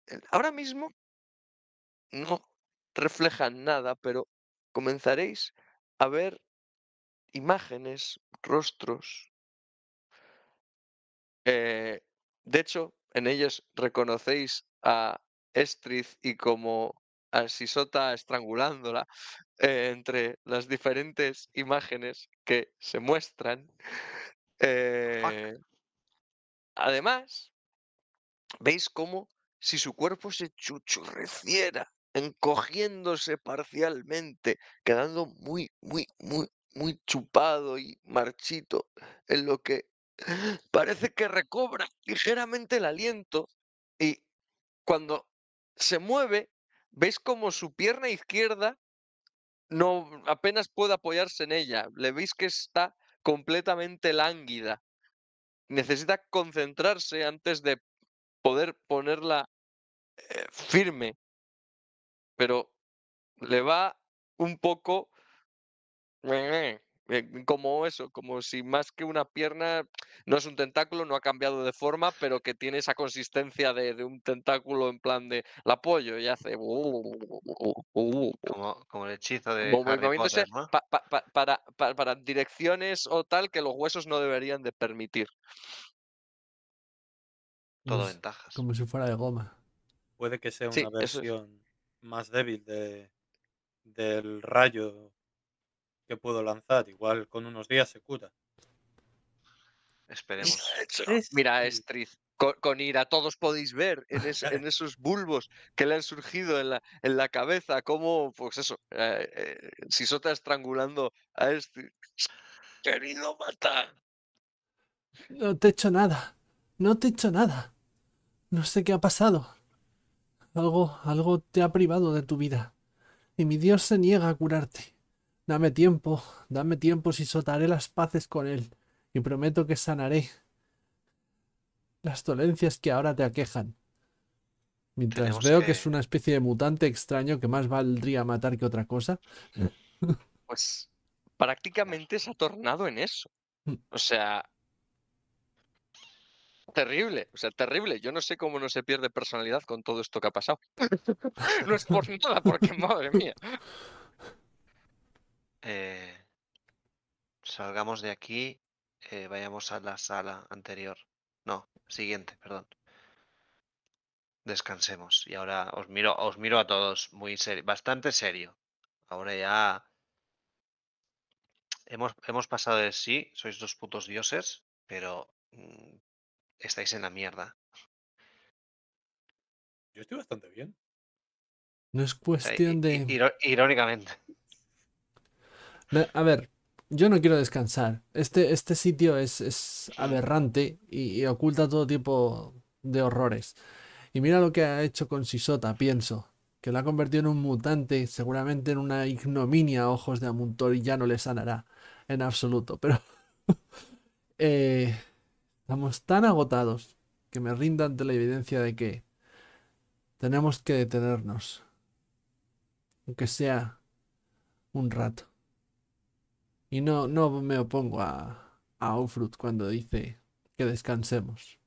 A: eh, ahora mismo no reflejan nada, pero comenzaréis a ver imágenes, rostros. Eh, de hecho, en ellos reconocéis a Estrid y como a Sisota estrangulándola eh, entre las diferentes imágenes que se muestran. Además, veis cómo si su cuerpo se chuchurreciera, encogiéndose parcialmente, quedando muy, muy, muy, muy chupado y marchito, en lo que parece que recobra ligeramente el aliento y cuando se mueve, veis como su pierna izquierda no apenas puede apoyarse en ella. Le veis que está completamente lánguida necesita concentrarse antes de poder ponerla eh, firme. Pero le va un poco... Eh, como eso, como si más que una pierna, no es un tentáculo, no ha cambiado de forma, pero que tiene esa consistencia de, un tentáculo en plan de la apoyo y hace... Uh,
B: como, como el hechizo
A: de... para, para, direcciones o tal que los huesos no deberían de permitir. Todo ventajas.
C: Como si fuera de goma.
E: Puede que sea una versión más débil de, del rayo que puedo lanzar. Igual con unos días se cura.
A: Esperemos. Pues, Mira, Estriz, con, ira, todos podéis ver en, esos bulbos que le han surgido en la, en la cabeza, como, pues eso, eh, eh, si eh, Sisota estrangulando a este Querido matar.
C: No te he hecho nada. No te he hecho nada. No sé qué ha pasado. Algo, algo te ha privado de tu vida. Y mi Dios se niega a curarte. Dame tiempo, dame tiempo si sotaré las paces con él, y prometo que sanaré las dolencias que ahora te aquejan. Mientras veo que... que... es una especie de mutante extraño que más valdría matar que otra cosa.
A: Pues prácticamente se ha tornado en eso. Mm. O sea, terrible, o sea, terrible. Yo no sé cómo no se pierde personalidad con todo esto que ha pasado.
B: No es por
D: nada, porque madre mía.
B: Eh, salgamos de aquí, eh, vayamos a la sala anterior. No, siguiente, perdón. Descansemos. Y ahora os miro, os miro a todos muy serio, bastante serio. Ahora ya hemos, hemos pasado de sí, sois dos putos dioses, pero mm, estáis en la mierda. Yo estoy bastante bien.
C: No es eh, cuestión de.
B: irónicamente.
C: A ver, yo no quiero descansar. Este, este sitio es, aberrante y, oculta todo tipo de horrores. Y mira lo que ha hecho con Sisota, pienso. Que lo ha convertido en un mutante, seguramente en una ignominia a ojos de Amuntor y ya no le sanará. En absoluto, pero... Eh, estamos tan agotados que me rindo ante la evidencia de que tenemos que detenernos. Aunque sea un rato. Y no, no me opongo a, a cuando dice que descansemos.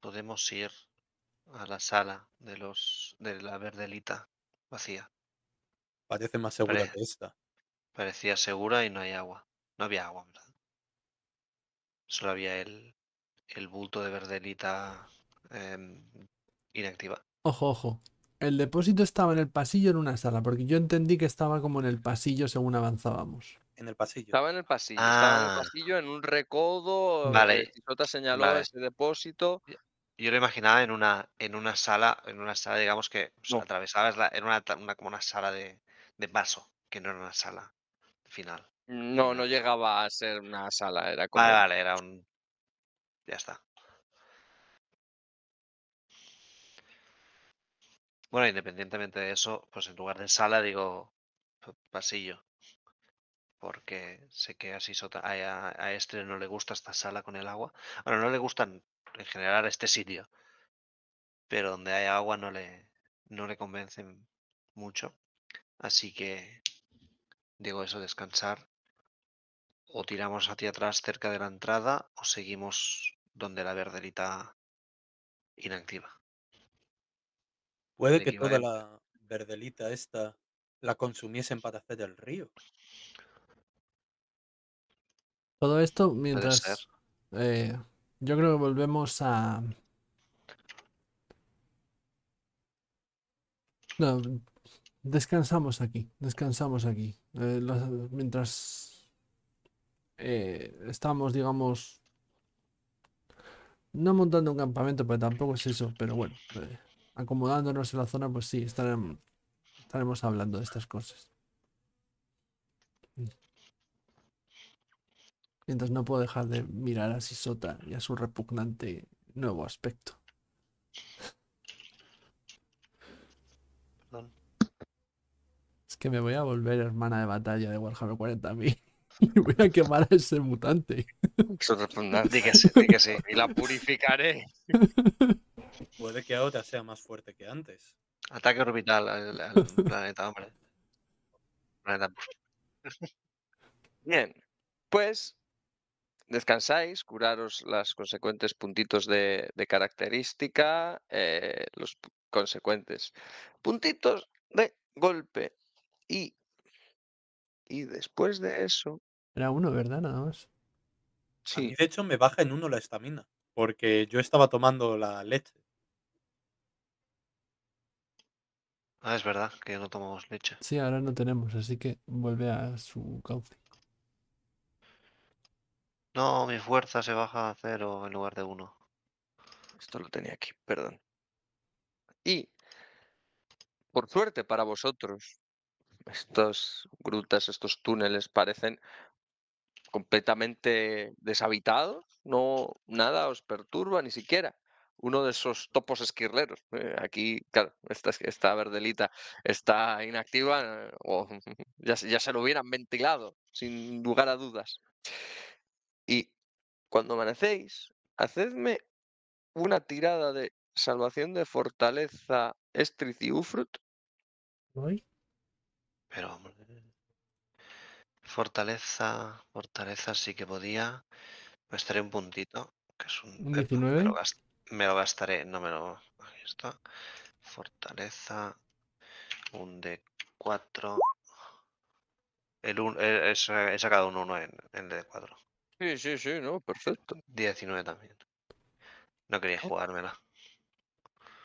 B: Podemos ir a la sala de los de la verdelita vacía.
E: Parece más segura que
B: esta. Parecía segura y no hay agua. No había agua, ¿verdad? Solo había el, el bulto de verdelita em, inactiva.
C: Ojo, ojo. El depósito estaba en el pasillo en una sala, porque yo entendí que estaba como en el pasillo según avanzábamos.
B: En el pasillo.
A: Estaba en el pasillo, estaba en el ah. pasillo, en un recodo. Vale. Eh, señaló ese depósito.
B: Yo lo imaginaba en una, en una sala, en una sala, digamos que atravesaba en una, una, como una sala de, de paso, que no era una sala final.
A: No, no llegaba a ser una sala, era como. vale, era
B: un. Ya está. Bueno, independientemente de eso, pues en lugar de sala digo pasillo. Porque sé que así sota, a, este no le gusta esta sala con el agua. Bueno, no le gustan en general este sitio. Pero donde hay agua no le, no le convencen mucho. Así que digo eso, descansar. O tiramos hacia atrás cerca de la entrada o seguimos donde la verderita inactiva.
F: Puede que toda la
E: verdelita esta la consumiesen para hacer el río.
C: Todo esto mientras. Eh, yo creo que volvemos a. No, descansamos aquí, descansamos aquí. Eh, mientras eh, estamos, digamos, no montando un campamento, pero tampoco es eso, pero bueno acomodándonos en la zona, pues sí, estaremos, estaremos hablando de estas cosas. Mientras no puedo dejar de mirar a Sisota y a su repugnante nuevo aspecto. Perdón. Es que me voy a volver hermana de batalla de Warhammer 40.000 y voy a quemar a ese mutante.
A: Su repugnante Y la purificaré.
E: Puede que ahora sea más fuerte que antes.
B: Ataque orbital al,
A: planeta, hombre. Bien, pues descansáis, curaros las consecuentes puntitos de, característica, eh, los consecuentes puntitos de golpe y, y después de eso... Era
C: uno, ¿verdad? Nada más.
E: Sí. de hecho, me baja en uno la estamina porque yo estaba tomando la leche. Ah, es verdad
B: que no tomamos leche.
C: Sí, ahora no tenemos, así que vuelve a su cauce.
B: No, mi fuerza se baja a cero en lugar de uno.
A: Esto lo tenía aquí, perdón. Y, por suerte para vosotros, estas grutas, estos túneles parecen completamente deshabitados, no, nada os perturba ni siquiera. Uno de esos topos esquirleros. Eh, aquí, claro, esta, esta verdelita está inactiva, eh, o ya, se lo hubieran ventilado, sin lugar a dudas. Y cuando amanecéis, hacedme una tirada de salvación de fortaleza Estriciufrut. ¿Voy? Pero, Fortaleza,
B: fortaleza sí que podía. Gastaré pues, un puntito, que es un... 19? Me lo, gastaré, no me lo... Ahí está. Fortaleza, un d 4. El eh, he sacado un 1 en, el d 4. Sí, sí, sí, no, perfecto. 19 también. No quería
A: jugármela.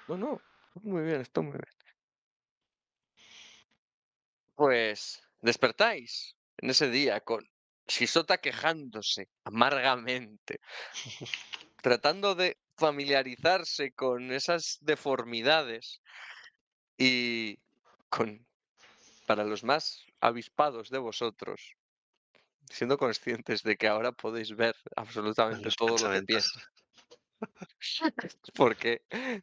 A: Bueno, muy bien, esto muy bien. Pues despertáis en ese día con Shisota quejándose amargamente, tratando de familiarizarse con esas deformidades y con, para los más avispados de vosotros, siendo conscientes de que ahora podéis ver absolutamente todo lo que piensa. Porque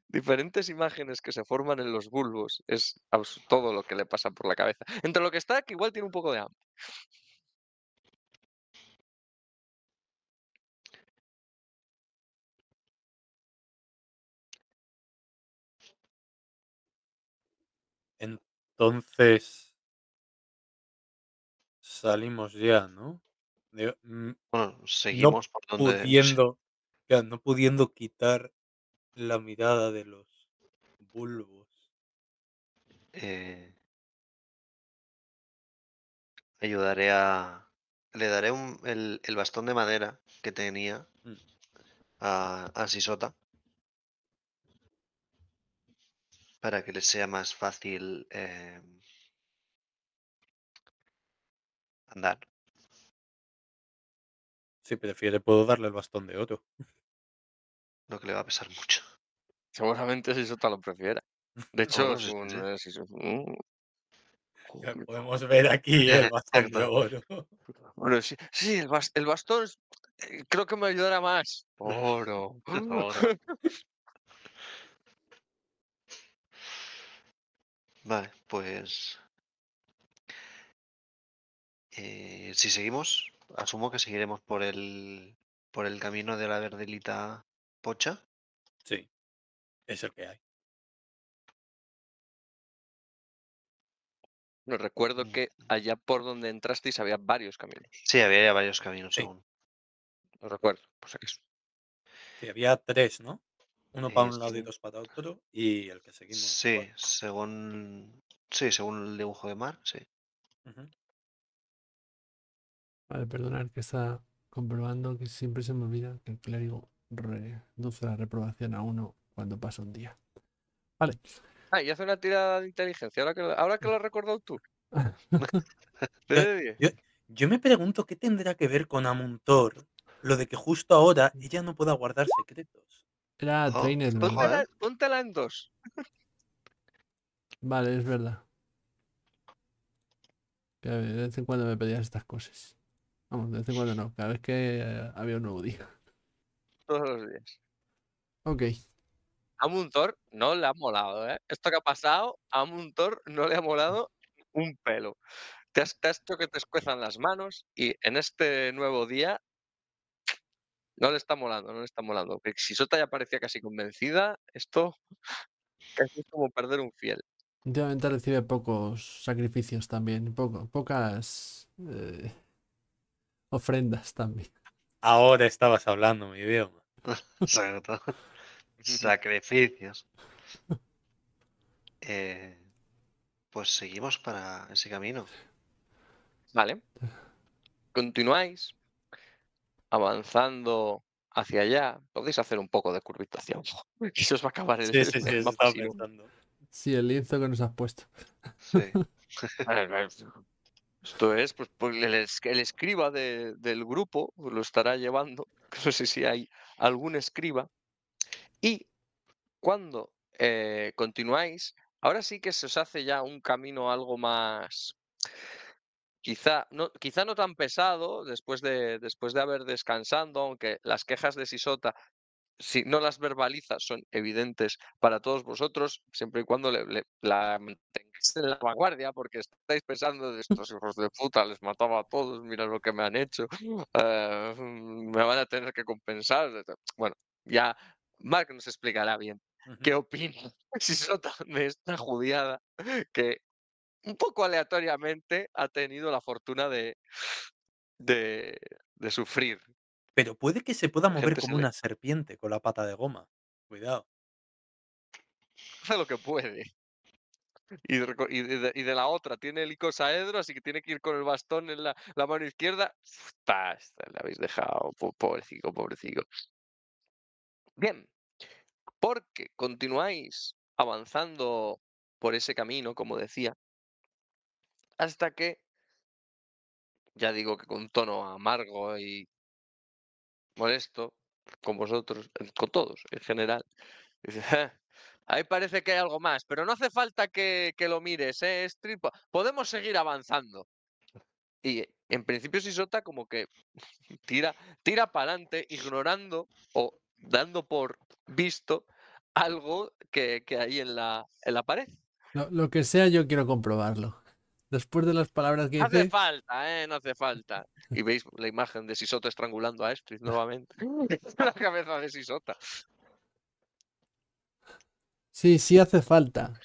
A: diferentes imágenes que se forman en los bulbos es todo lo que le pasa por la cabeza. Entre lo que está, que igual tiene un poco de hambre.
E: Entonces salimos ya, ¿no? Mm, bueno, seguimos por pudiendo ya no pudiendo quitar la mirada de los bulbos. Eh,
B: ayudaré a... Le daré un, el, el, bastón de madera que tenía mm. a, a Sisota para que le sea más fácil eh, andar.
E: Si prefiere, puedo darle el bastón de otro lo que le va a pesar mucho.
A: Seguramente si Sota lo prefiera. De hecho, podemos ver aquí el bastón de oro. sí, el, bastón eh, creo que me ayudará más. Oro.
B: vale, pues... Eh, si seguimos, asumo que seguiremos por el, por el camino de la verdelita
A: Sí, es el que hay. No, recuerdo mm. que allá por donde entrasteis había varios caminos.
B: Sí, había varios caminos, según. Lo
A: recuerdo, pues
B: Sí, había tres, ¿no? Uno para eh, un lado y dos para otro, y el que seguimos. Sí, según. Sí, según el dibujo de mar, sí. Vale, perdonar
C: que está comprobando que siempre se me olvida que el clérigo reduce la reprobación a uno cuando pasa un día. Vale.
A: Ah, y hace una tirada de inteligencia, ahora que, lo has recordado tú.
C: yo, me pregunto qué tendrá que
E: ver con Amuntor lo de que justo ahora ella no pueda guardar secretos. Era ah, trainer,
A: en dos.
C: Vale, es verdad. de vez en cuando me pedías estas cosas. Vamos, de vez en cuando no, cada vez que eh, había un nuevo día
A: todos los días. Ok. A Muntor no le ha molado, ¿eh? Esto que ha pasado, a Muntor no le ha molado un pelo. Te has, te hecho que te escuezan las manos y en este nuevo día no le está molando, no le está molando. Que si Sota ya parecía casi convencida, esto es como perder un fiel.
C: Últimamente recibe pocos sacrificios también, pocas eh, ofrendas también.
E: Ahora estabas hablando mi idioma.
B: Sacrificios. Eh, pues
A: seguimos para ese camino. Vale. Continuáis avanzando hacia allá. Podéis hacer un poco de curvita hacia Y se os va a acabar el,
C: sí, el lienzo que nos has puesto.
A: Esto es, pues, pues el, escriba del grupo lo estará llevando. No sé si hay algún escriba. Y cuando eh, continuáis, ahora sí que se os hace ya un camino algo más, quizá no, quizá no tan pesado después de, después de haber descansado, aunque las quejas de Sisota si no las verbalizas son evidentes para todos vosotros, siempre y cuando la mantengáis en la vanguardia, porque estáis pensando de estos hijos de puta, les mataba a todos, mira lo que me han hecho, eh, mm, me van a tener que compensar. Bueno, ya Mark nos explicará bien qué opina si Sota de esta judiada que un poco aleatoriamente ha tenido la fortuna de, de sufrir pero puede que se pueda mover como una
E: serpiente con la pata de goma.
A: Cuidado. Hace lo que puede. Y de, la otra, tiene el icosaedro, así que tiene que ir con el bastón en la, mano izquierda. Está, le habéis dejado, pobrecito, pobrecito. Bien, porque continuáis avanzando por ese camino, como decía, hasta que, ya digo que con tono amargo y molesto con vosotros, eh, con todos en general. Ah, ahí parece que hay algo más, pero no hace falta que, lo mires, ¿eh? Es Podemos seguir avanzando. Y en principio Sisota como que tira, tira para adelante, ignorando o dando por visto algo que, hay en la, en la pared.
C: lo que sea, yo quiero comprobarlo. Después de las palabras que no hace
A: falta, ¿eh? No hace falta. Y veis la imagen de Sisota estrangulando a Estris nuevamente. la cabeza de Sisota.
C: Sí, sí hace falta.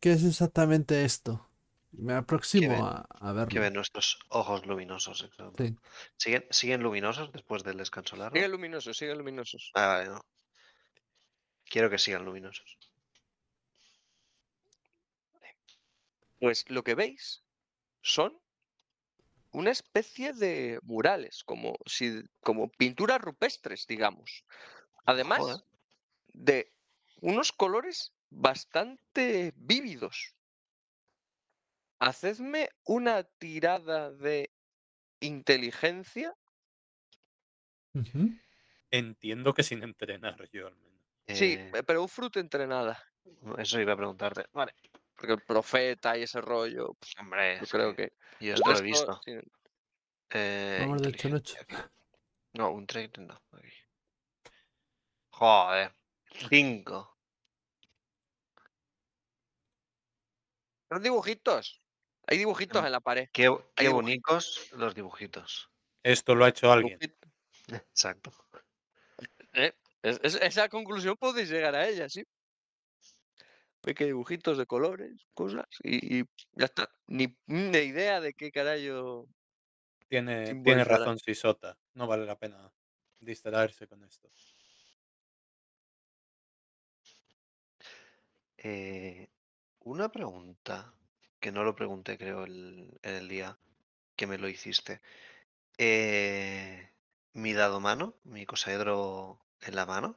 C: ¿Qué es exactamente esto? Me aproximo
B: a, verlo. Que ven nuestros ojos luminosos. ¿eh? Sí. ¿Siguen, ¿Siguen luminosos después del descanso largo? Siguen
A: luminosos, siguen luminosos.
B: Ah, vale, no. Quiero que sigan luminosos.
A: Pues lo que veis son una especie de murales, como, como pinturas rupestres, digamos. Además de unos colores bastante vívidos. Hacedme una tirada de inteligencia. Entiendo que sin entrenar yo al menos. Sí, eh. Eh, pero un fruto entrenada. Eso iba a preguntarte. Vale. Porque el profeta y ese rollo, pues, hombre, yo creo que. Yo lo he visto. Eh, no, un trade no.
B: Joder. Cinco.
A: Son dibujitos. Hay dibujitos em, en la pared. Qué, bonitos los dibujitos.
E: Esto lo ha hecho alguien. Exacto.
A: Eh, eh, esa conclusión podéis llegar a ella, sí. Pequeños dibujitos de colores, cosas, y, ya está. Ni, idea de qué carajo.
E: Tiene, tiene razón Sisota. No vale la pena distraerse con esto.
B: Eh, una pregunta que no lo pregunté, creo, en el día que me lo hiciste. Eh, mi dado mano, mi cosaedro en la mano,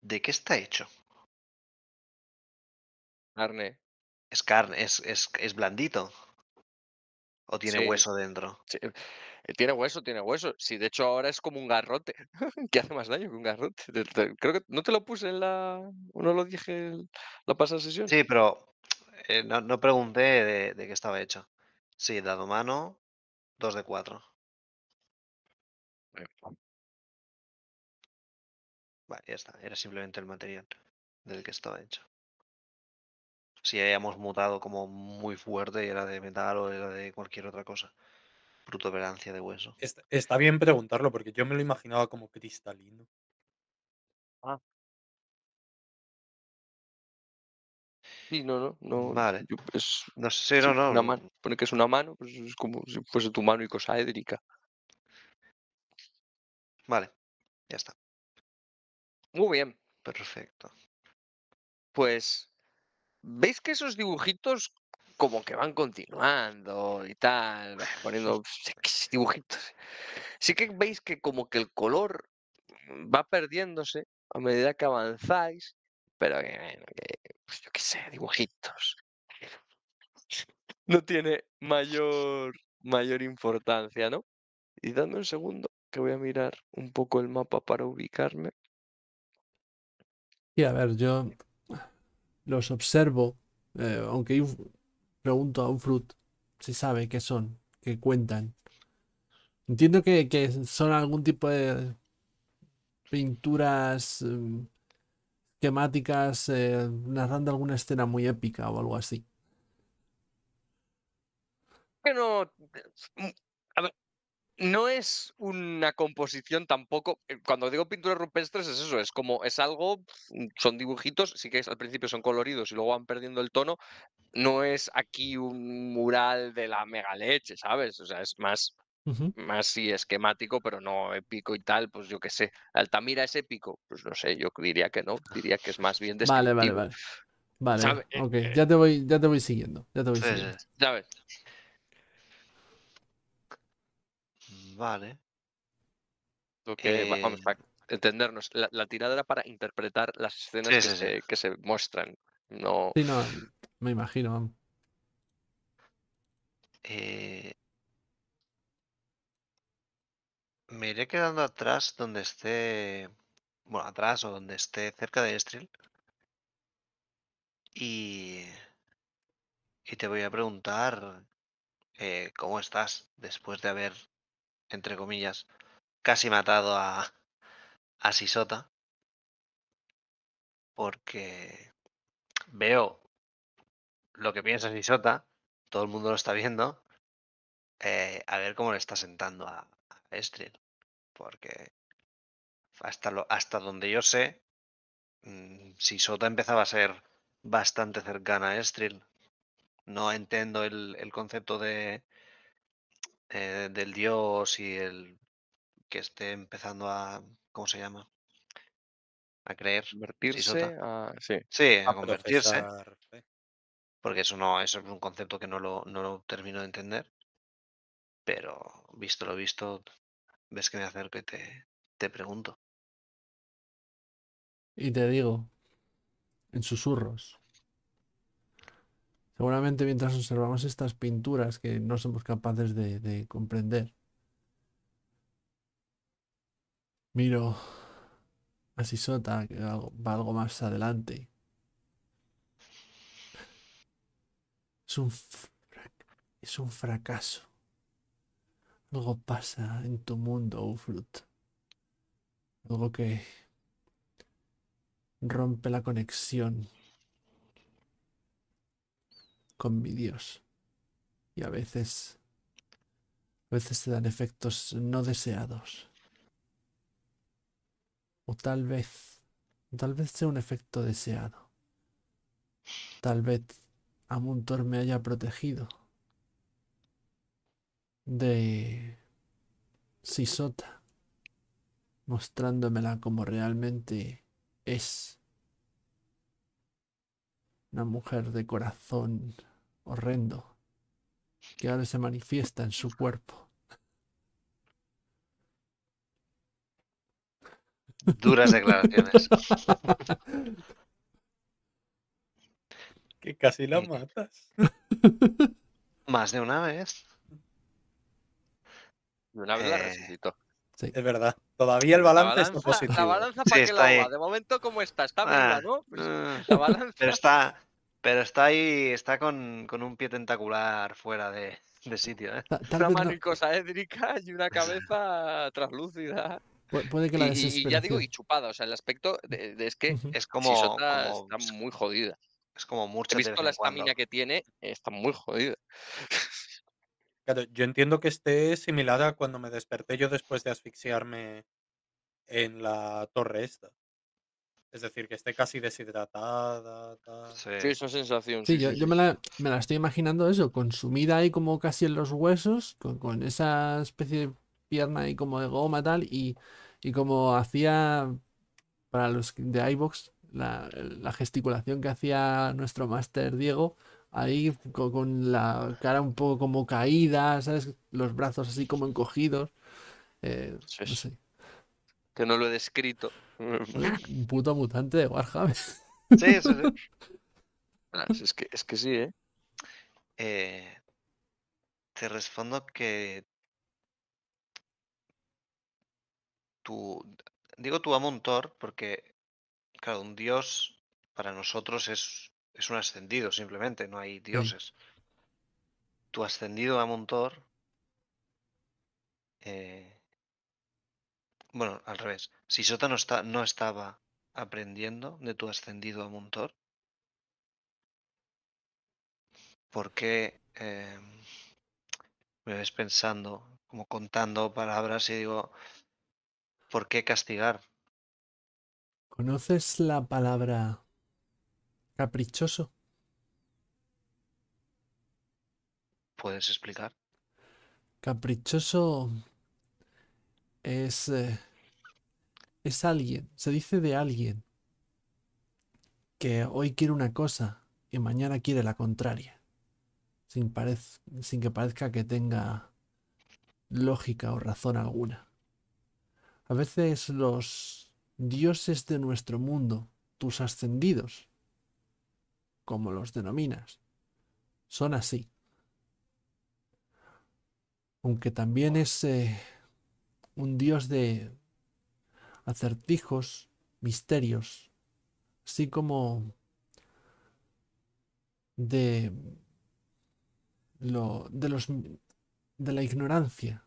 B: ¿De qué está hecho?
A: Carne. Es carne, es, es, blandito. ¿O tiene hueso dentro? Eh, eh, tiene hueso, tiene hueso. Sí, de hecho ahora es como un garrote. que hace más daño que un garrote. Creo que no te lo puse en la. No lo dije
B: en la pasada sesión. Sí, pero eh, no, pregunté de, qué estaba hecho. Sí, dado mano, 2 de 4. Vale, ya está. Era simplemente el material del que estaba hecho. Si hayamos mutado como muy fuerte y era de metal o era de cualquier otra cosa. Protuberancia de hueso.
E: Está, bien preguntarlo porque yo me lo imaginaba como cristalino. Ah,
A: Sí, no, no, no. Vale. Yo, es, pues, no sé, no, no. Una mano. Pone que es una mano, pues es como si fuese tu mano y cosa hédrica. Vale, ya está. Muy bien. Perfecto. Pues, ¿veis que esos dibujitos como que van continuando y tal, poniendo dibujitos? Sí que veis que como que el color va perdiéndose a medida que avanzáis, pero que, bueno, que pues yo qué sé, dibujitos. No tiene mayor, mayor importancia, ¿no? Y dame un segundo que voy a mirar un poco el mapa para ubicarme
C: y a ver, yo los observo, eh, aunque pregunto a un fruit si sabe qué son, qué cuentan. Entiendo que, son algún tipo de pinturas temáticas em, eh, narrando alguna escena muy épica o algo así.
A: Que no es una composición tampoco. Eh, cuando digo pinturas rupestres es eso, es como es algo, mm, son dibujitos, sí que al principio son coloridos y luego van perdiendo el tono. No es aquí un mural de la mega leche, ¿sabes? O sea, es más, más esquemático, pero no épico y tal, pues yo qué sé. Altamira es épico, pues no sé, yo diría que no, diría que es más bien de Vale, vale, vale. Vale,
C: eh, ya te eh. voy, ya te voy siguiendo, ya te voy siguiendo.
A: ¿Sabes? Vale. Em entendernos. La, tirada era para interpretar las escenas que, se, muestran. No...
C: me imagino.
B: Eh me iré quedando atrás donde esté. Bueno, atrás o donde esté cerca de Estril. Y. Y te voy a preguntar eh, cómo estás después de haber entre comillas, casi matado a, a Sisota. Porque veo lo que piensa Sisota, todo el mundo lo está viendo. Eh, a ver cómo le está sentando a, Porque hasta, lo, hasta donde yo sé, mm, Sisota empezaba a ser bastante cercana a Estril. No entiendo el, el concepto de, eh, del dios y el que esté empezando a, ¿cómo se llama? A creer. Convertirse. sí, sí a, convertirse. Porque eso no, eso es un concepto que no lo, no lo termino de entender. Pero visto lo visto, ves que me acerco y te pregunto.
C: Y te digo, en susurros. Seguramente mientras observamos estas pinturas que no somos capaces de, comprender. Miro a Sisota, que va algo más adelante. Es un, fracaso. Algo pasa en tu mundo, Ufrut. Algo que rompe la conexión con mi Dios. Y a veces, a veces se dan efectos no deseados. O tal vez, tal vez sea un efecto deseado. Tal vez Amuntor me haya protegido de Sisota, mostrándomela como realmente es. Una mujer de corazón horrendo que ahora se manifiesta en su cuerpo.
F: Duras declaraciones.
B: que casi la mm. matas. Más de una
A: vez. De una vez la eh, resucitó.
E: Sí. Es verdad. Todavía
B: el balance es está positivo. La balanza para que la haga. De
A: momento, ¿cómo está? Está ah, ¿no? Pues, ah. la balanza. Pero
B: está, pero está ahí, está con, un pie tentacular fuera de, sitio. ¿eh? una mano
A: y una cabeza traslúcida. puede que la y, y, ya digo, y chupada. O sea, el aspecto de, es que es como, está muy jodida. Es como mucho. He visto la estamina que tiene, está muy jodida.
E: Claro, yo entiendo que esté similar a cuando me desperté yo después de asfixiarme en la torre esta. Es decir, que esté casi deshidratada.
A: Sí. esa sensación. Sí, yo, me,
C: la, estoy imaginando eso, consumida ahí como casi en los huesos, con, esa especie de pierna ahí como de goma tal, y, como hacía para los de iBox, la, la gesticulación que hacía nuestro máster Diego, ahí con, la cara un poco como caída, ¿sabes? Los brazos así como encogidos. Eh, sí. no sé
A: que no lo he descrito. Un
C: puto mutante de Warhammer. Sí, sí.
A: Ah, es, que, es que sí, ¿eh? ¿eh?
B: Te respondo que. Tu, digo tu Amontor porque, claro, un dios para nosotros es, un ascendido, simplemente, no hay dioses. Tu ascendido Amontor. Eh, bueno, al revés. Si Sota no, está, no estaba aprendiendo de tu ascendido a ¿por qué em, me ves pensando, como contando palabras y digo, ¿por qué castigar?
C: ¿Conoces la palabra caprichoso?
B: ¿Puedes explicar?
C: Caprichoso eh, es, alguien, se dice de alguien que hoy quiere una cosa y mañana quiere la contraria, sin, sin que parezca que tenga lógica o razón alguna. A veces los dioses de nuestro mundo, tus ascendidos, como los denominas, son así. Aunque también es... Eh, un dios de acertijos, misterios, así como de, lo, de, los,
B: de
C: la ignorancia.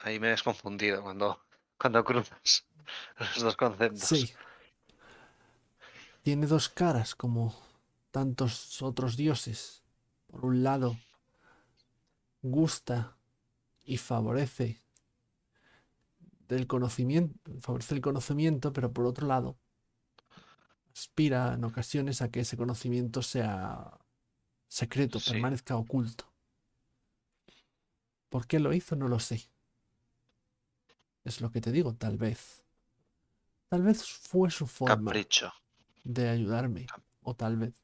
B: Ahí me has confundido cuando, cuando cruzas los dos conceptos. Sí.
C: Tiene dos caras como tantos otros dioses. Por un lado, gusta y favorece el conocimiento, favorece el conocimiento, pero por otro lado, aspira en ocasiones a que ese conocimiento sea secreto, permanezca oculto. ¿Por qué lo hizo? No lo sé. Es lo que te digo, tal vez. Tal vez fue su forma de ayudarme. O tal vez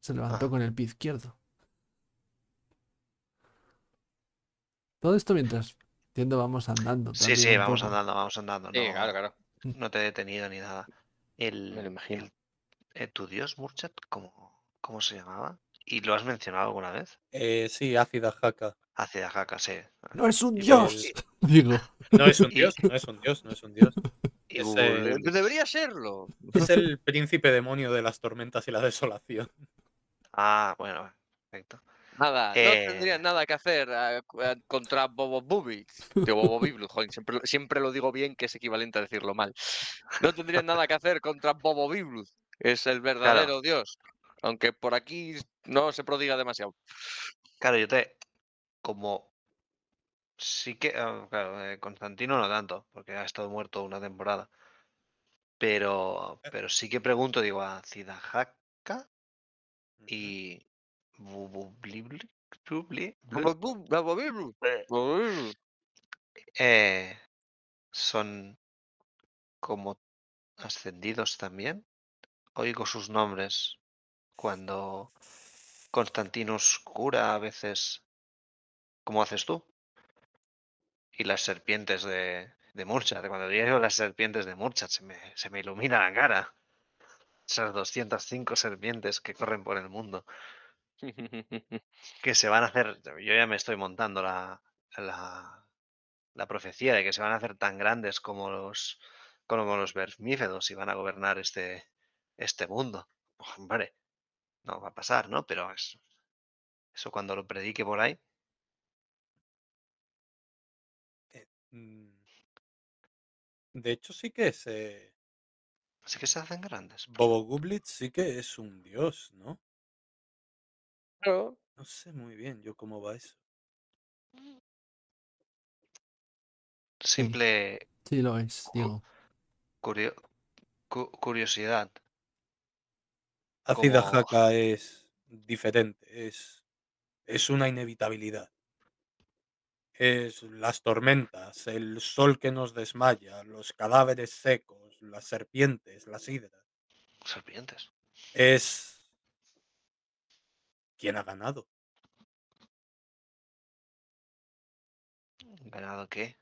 C: se levantó ah. con el pie izquierdo. Todo esto mientras Entiendo, vamos andando. Sí, sí, vamos andando,
B: vamos andando. Sí, no, claro, claro. No te he detenido ni nada. El, Me lo imagino. Eh, ¿Tu dios Murchat? ¿cómo, se llamaba? ¿Y lo has mencionado alguna vez? Eh, sí, Ácida Jaca. Ácida sí.
A: No es un pues,
C: dios.
E: No es un dios, no es un dios, no es un dios. Pues, debería
A: serlo. Es el
E: príncipe demonio de las tormentas y la desolación.
A: Ah, bueno, perfecto.
E: Nada, no eh. tendría
A: nada que hacer ah, ah, contra Bobo Bubic. Bobo joder, siempre, siempre, lo digo bien, que es equivalente a decirlo mal. No tendría nada que hacer contra Bobo Bibluz. es el verdadero Dios. Aunque por aquí no se prodiga demasiado. Claro, yo te. Como. Sí que. Ah, eh, Constantino no tanto,
B: porque ha estado muerto una temporada. Pero, eh. pero sí que pregunto, digo, a Cidajaca y, eh, son como ascendidos también. Oigo sus nombres cuando Constantinus cura a veces, como haces tú. Y las serpientes de, de cuando Cuando digo las serpientes de murcha se me, se me ilumina la cara. Esas 205 serpientes que corren por el mundo. que se van a hacer, yo ya me estoy montando la, la, profecía de que se van a hacer tan grandes como los, como los y van a gobernar este, este mundo. Pues, hombre, no va a pasar, ¿no? Pero eso cuando lo predique por ahí. Eh, mm.
E: De hecho, sí que se. Sí que se hacen grandes. Bobo Gublitz sí que es un dios, ¿no? No sé muy bien yo cómo
F: va eso. Simple.
C: Sí, lo es, digo
B: curiosidad.
E: Acida jaca es diferente, es, es una inevitabilidad. Es las tormentas, el sol que nos desmaya, los cadáveres secos, las serpientes, las hidras. Serpientes. Es ¿Quién ha ganado?
F: ¿Ganado qué?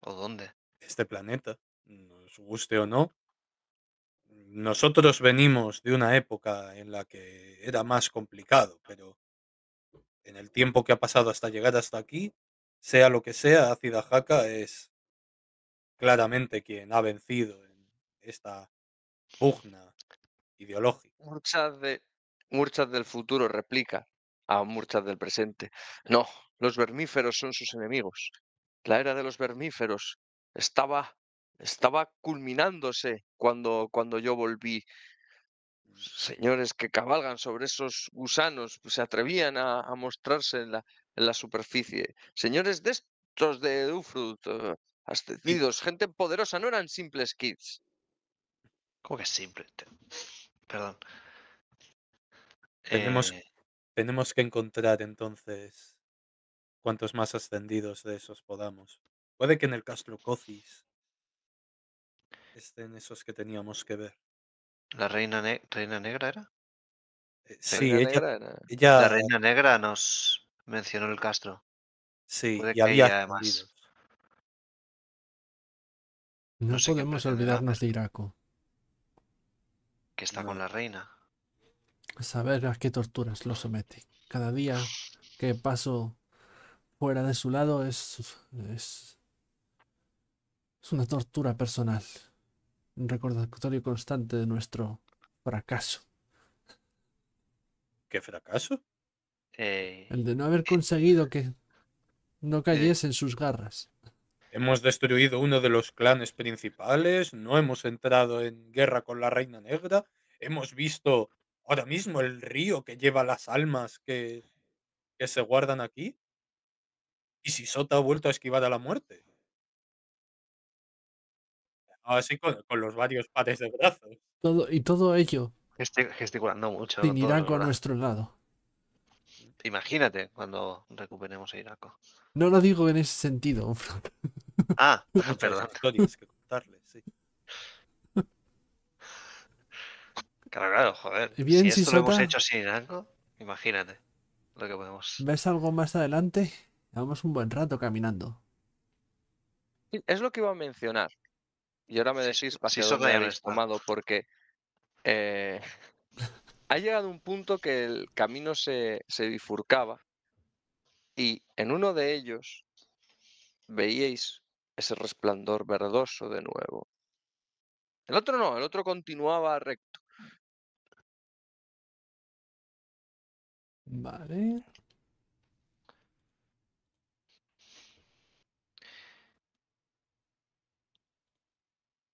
F: ¿O dónde?
E: Este planeta, nos guste o no. Nosotros venimos de una época en la que era más complicado, pero en el tiempo que ha pasado hasta llegar hasta aquí, sea lo que sea, Ácida Jaca es
A: claramente quien ha vencido en
E: esta pugna
A: ideológica. Muchas, de, Murchas del futuro replica a Murchas del presente. No, los vermíferos son sus enemigos. La era de los vermíferos estaba, estaba culminándose cuando, cuando yo volví. Señores que cabalgan sobre esos gusanos pues, se atrevían a, mostrarse en la, superficie. Señores de estos de Ufrut, eh, astecidos, gente poderosa, no eran simples kids. ¿Cómo que simple?
B: Perdón.
E: Tenemos, eh, tenemos que encontrar entonces cuantos más ascendidos de esos podamos. Puede que en el Castro Cocis
B: estén esos que
E: teníamos que ver.
B: ¿la reina, reina negra era? Eh, sí. La reina negra nos mencionó el Castro. sí, y había
C: No podemos olvidarnos de Iraco.
B: que está con la reina
C: saber a qué torturas lo somete. Cada día que paso fuera de su lado es, es, una tortura personal, un recordatorio constante de nuestro fracaso.
E: ¿Qué fracaso? Eh,
C: El de no haber eh, conseguido que no eh. cayese en sus garras.
E: Hemos destruido uno de los clanes principales, no hemos entrado en guerra con la Reina Negra, hemos visto ahora mismo el río que lleva las almas que, se guardan aquí. Y si Sota ha vuelto a esquivar a la muerte.
B: Así con, con los varios pares de brazos.
C: Todo, y todo ello.
B: estoy gesticulando mucho. Sin Iraco a
C: nuestro lado.
B: Imagínate cuando recuperemos a Iraco.
C: No lo digo en ese sentido,
B: Ah, perdón. tienes que contarle. Claro, claro,
A: joder. Bien, si esto lo hemos hecho sin algo, imagínate lo que podemos.
C: ¿Ves algo más adelante? Vamos un buen rato caminando.
A: Es lo que iba a mencionar. Y ahora me decís sí, sí, habéis tomado porque eh, ha llegado un punto que el camino se, se bifurcaba y en uno de ellos veíais ese resplandor verdoso de nuevo. El otro no, el otro continuaba recto
F: Vale.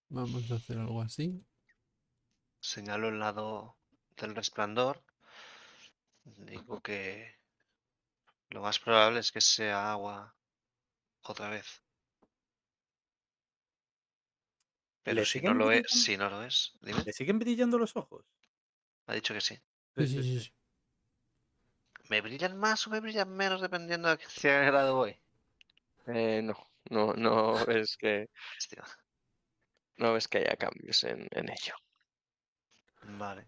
C: Vamos a hacer algo así.
B: Señalo el lado del resplandor. Digo que lo más probable es que sea agua otra vez. Pero si no, lo es, si no lo es, ¿Le siguen brillando los ojos? Ha dicho que sí. Sí, sí, sí. ¿Me brillan más o me brillan menos dependiendo
A: de qué grado voy? Eh, no, no, no es que. No ves que haya cambios en, ello. Vale.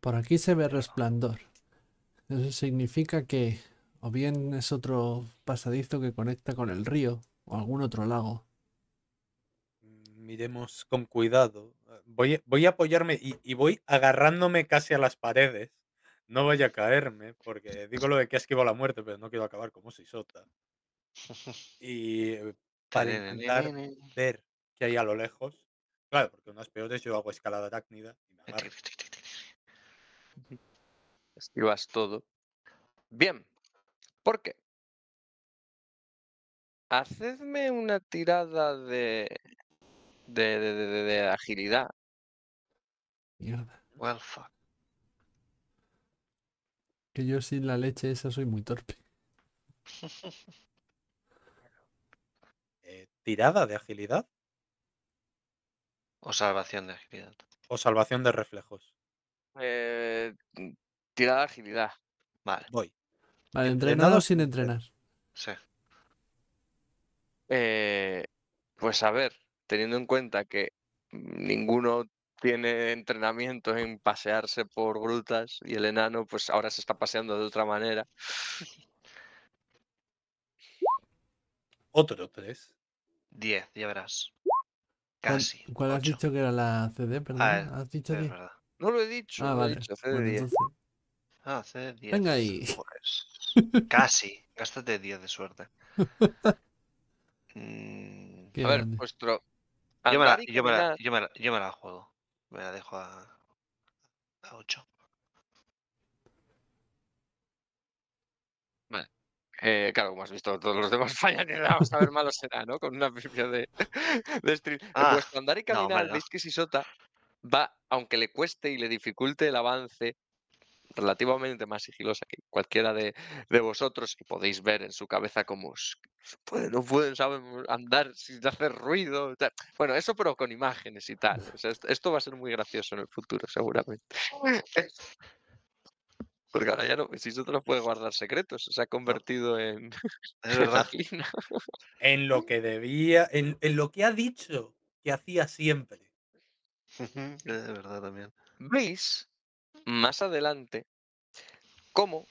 C: Por aquí se ve resplandor. Eso significa que o bien es otro pasadizo que conecta con el río o algún otro lago.
E: Mm, miremos con cuidado. Voy, voy a apoyarme y voy agarrándome casi a las paredes no vaya a caerme, porque digo lo de que esquivo la muerte, pero no quiero acabar como sota. Y eh, para intentar ver que hay a lo lejos, claro, porque unas peores yo hago escalada tácnida
A: y Esquivas todo. Bien, ¿por qué? Hacedme una tirada de. de, de, agilidad. Well, fuck.
C: Que yo sin la leche esa soy muy torpe.
E: Eh, ¿Tirada de agilidad? O salvación de agilidad. O salvación de reflejos.
A: Eh, mm, tirada de agilidad. Vale. Voy. entrenado, sin entrenar. Sí. Eh, pues a ver, teniendo en cuenta que ninguno tiene entrenamientos en pasearse por grutas y el enano pues ahora se está paseando de otra manera.
B: Otro tres
A: Diez, ya verás.
C: Casi. ¿Cuál, has dicho que era la CD? Perdón, ah, ¿has dicho No lo he dicho, ah, vale. he dicho CD 10. Pues
B: ah, CD10. Venga ahí. Pues, casi. Gástate 10 de suerte. Mm, a ver, vuestro. Yo me, la, yo, me la, yo, me la, yo me la juego. Me la dejo a, 8.
A: Vale. Eh, claro, como has visto, todos los demás fallan y vamos a ver malo será, ¿no? Con una biblia de, de stream. pues andar y caminar, no, si Sota va, aunque le cueste y le dificulte el avance, relativamente más sigilosa que cualquiera de, vosotros y podéis ver en su cabeza cómo no pueden, andar sin hacer ruido. Bueno, eso pero con imágenes y tal. esto va a ser muy gracioso en el futuro, seguramente. Porque ahora ya no, si usted no puede guardar secretos, se ha convertido en. en lo
E: que debía, en, en, lo que ha dicho
A: que hacía siempre. De verdad también. ¿Veis? más adelante cómo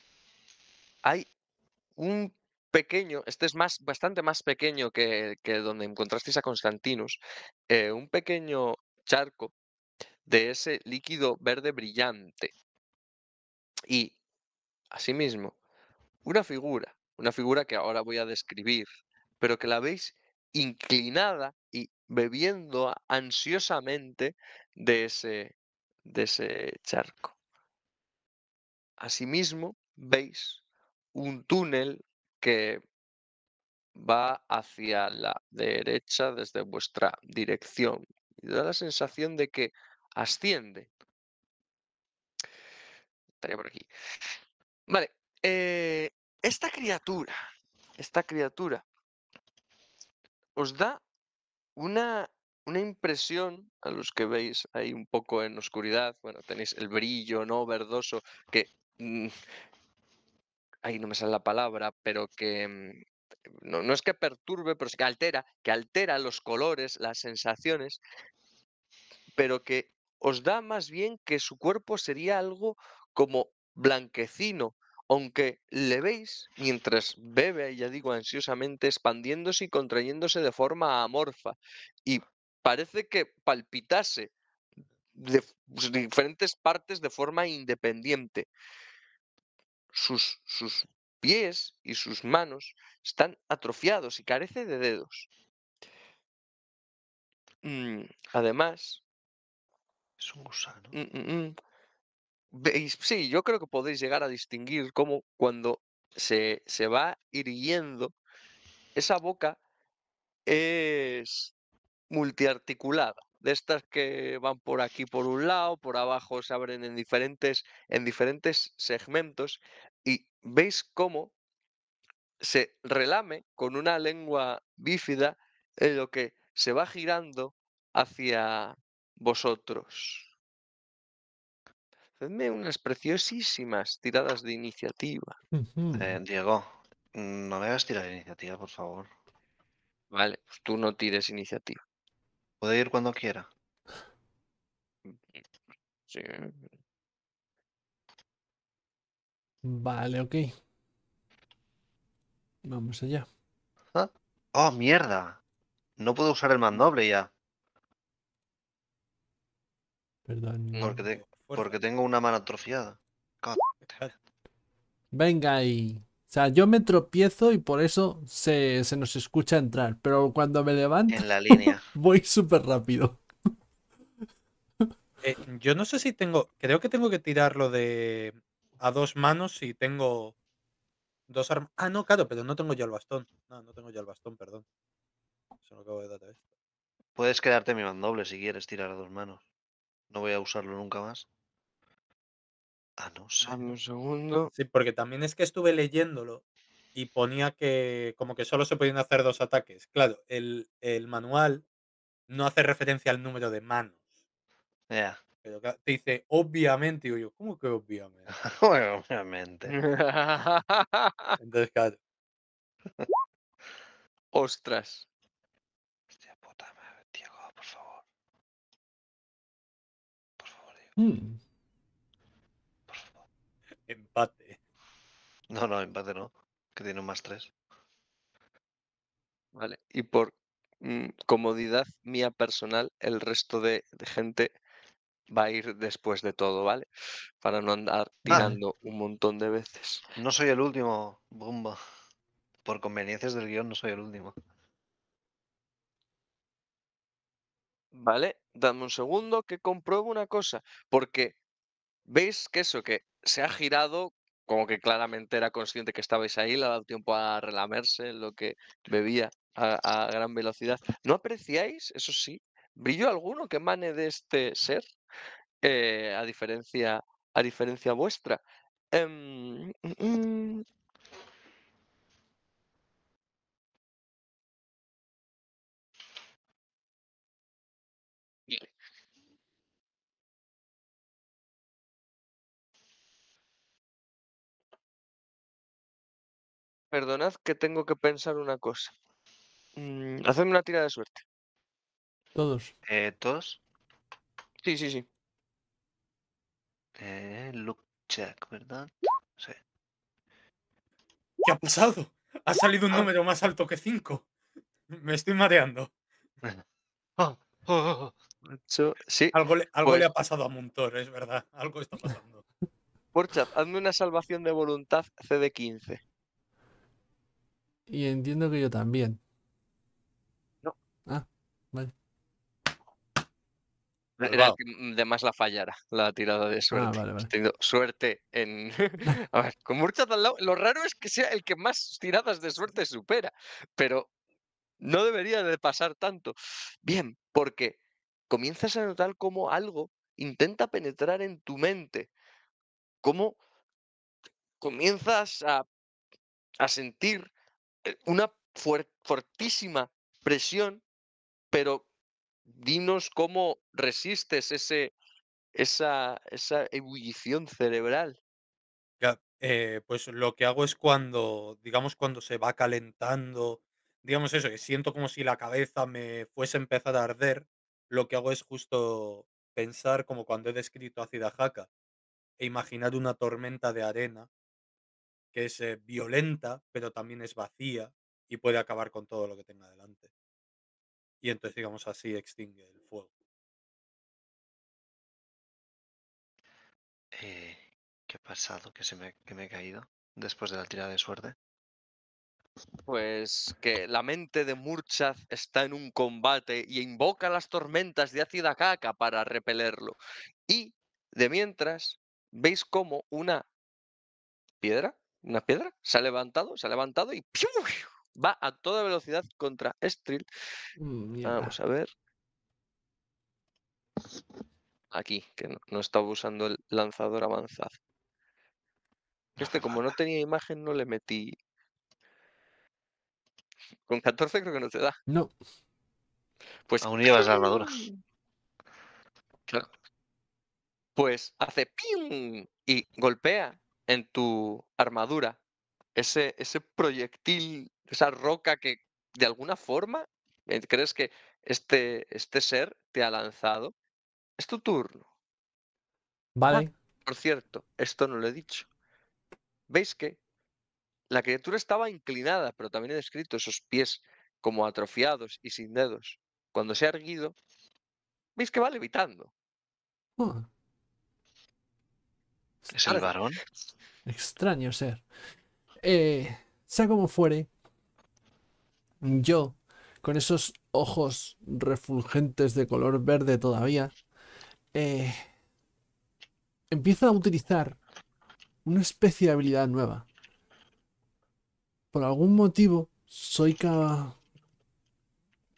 A: hay un pequeño, este es más, bastante más pequeño que, donde encontrasteis a Constantinus, eh, un pequeño charco de ese líquido verde brillante. Y, asimismo, una figura, una figura que ahora voy a describir, pero que la veis inclinada y bebiendo ansiosamente de ese, de ese charco. Asimismo, veis un túnel que va hacia la derecha desde vuestra dirección y da la sensación de que asciende. Estaría por aquí. Vale, eh, esta criatura, esta criatura os da una, una impresión a los que veis ahí un poco en oscuridad, bueno, tenéis el brillo no verdoso que Mm, ahí no me sale la palabra, pero que mm, no, es que perturbe, pero es que altera, que altera los colores, las sensaciones, pero que os da más bien que su cuerpo sería algo como blanquecino, aunque le veis mientras bebe, ya digo, ansiosamente, expandiéndose y contrayéndose de forma amorfa, y parece que palpitase de pues, diferentes partes de forma independiente sus, pies y sus manos están atrofiados y carece de dedos. Mm, además, es un gusano. Mm, mm, sí, yo creo que podéis llegar a distinguir cómo cuando se, se va irguiendo, esa boca es multiarticulada de estas que van por aquí por un lado, por abajo se abren en diferentes, en diferentes segmentos y veis cómo se relame con una lengua bífida en lo que se va girando hacia vosotros. Hacedme unas preciosísimas tiradas de iniciativa. Eh, Diego, no me hagas tirar iniciativa, por favor. Vale, pues tú no tires iniciativa.
B: Puede ir cuando quiera.
C: Vale, ok. Vamos allá. Ah,
B: ¡Oh, mierda! No puedo usar el mandoble ya. Perdón. Porque, tengo una mano atrofiada.
C: Venga ahí. O sea, yo me tropiezo y por eso se, nos escucha entrar, pero cuando me levanto voy súper rápido.
E: Eh, yo no sé si tengo, creo que tengo que tirarlo de a dos manos si tengo dos armas. Ah, no, claro, pero no tengo ya el bastón. No, no tengo ya el bastón, perdón. Se lo acabo de dar a
B: Puedes quedarte mi mandoble si quieres tirar a dos manos. No voy a usarlo nunca más. Ah, no ¿eh? un segundo. Sí, porque también es que estuve leyéndolo y
E: ponía que como que solo se podían hacer dos ataques. Claro, el, manual no hace referencia al número de manos. Ya. Pero te dice, obviamente, y yo,
A: ¿cómo que obviamente? obviamente. Entonces, claro. Ostras. Hostia puta Diego, por favor.
B: Por favor, Diego. Mm. Empate. No, no, empate no. Que tiene un más
A: tres. Vale. Y por mm, comodidad mía personal, el resto de, gente va a ir después de todo, ¿vale? Para no andar tirando un montón de veces. No soy el último, bomba. Por conveniencias del guión no soy el último. Vale, dame un segundo que compruebo una cosa, porque Veis que eso, que se ha girado, como que claramente era consciente que estabais ahí, le ha dado tiempo a relamerse lo que bebía a, gran velocidad. ¿No apreciáis, eso sí, brillo alguno que emane de este ser? Eh, a, diferencia, a diferencia vuestra. Em, mm, mm. Perdonad que tengo que pensar una cosa. Mm, hacedme una tira de suerte. Todos. Eh, ¿Todos? Sí, sí, sí.
B: Eh, look check, ¿verdad? Sí.
E: ¿Qué ha pasado? Ha salido un ah. número más alto que 5. Me estoy mareando. Oh,
A: oh, oh, sí, algo, le, pues ha pasado a Montor, es verdad. Algo está pasando. Porchat, hazme una salvación de voluntad CD15.
C: Y entiendo que yo también. No. Ah, vale.
A: Era el que de más la fallara, la tirada de ah, suerte. suerte en. A ver, con muchas al lado, lo raro es que sea el que más tiradas de suerte supera, pero no debería de pasar tanto. Bien, porque comienzas a notar cómo algo intenta penetrar en tu mente, cómo comienzas a, a sentir eh, una fortísima presión, pero dinos cómo resistes ese, esa, esa ebullición cerebral.
E: Eh, pues lo que hago es cuando, digamos, cuando se va calentando, digamos eso, que siento como si la cabeza me fuese a empezar a arder, lo que hago es justo pensar como cuando he descrito a jaca e imaginar una tormenta de arena que es eh, violenta, pero también es vacía y puede acabar con todo lo que tenga delante. Y entonces, digamos así,
F: extingue el fuego.
B: Eh, ¿Qué ha pasado? ¿Que, se me, he caído después de la tirada de suerte?
A: Pues que la mente de Murchaz está en un combate y invoca las tormentas de ácida caca para repelerlo. Y, de mientras, veis como una piedra una piedra, se ha levantado, se ha levantado y va a toda velocidad contra Estril. Mm, Vamos a ver. Aquí, que no, estaba usando el lanzador avanzado. Este, como no tenía imagen, no le metí. Con 14 creo que no te da. No. Pues aún llevas la armadura. Claro. Pues hace y golpea en tu armadura. Ese, ese proyectil, esa roca que de alguna forma eh, crees que este, este ser te ha lanzado. Es tu turno. Ah, vale. por cierto, esto no lo he dicho. ¿Veis que la criatura estaba inclinada, pero también he descrito esos pies como atrofiados y sin dedos? Cuando se ha erguido, veis que va levitando. Ah. ¿Es el varón?
C: Extraño ser. Eh, sea como fuere, yo, con esos ojos refulgentes de color verde todavía, eh, empiezo a utilizar una especie de habilidad nueva. Por algún motivo, soy ca...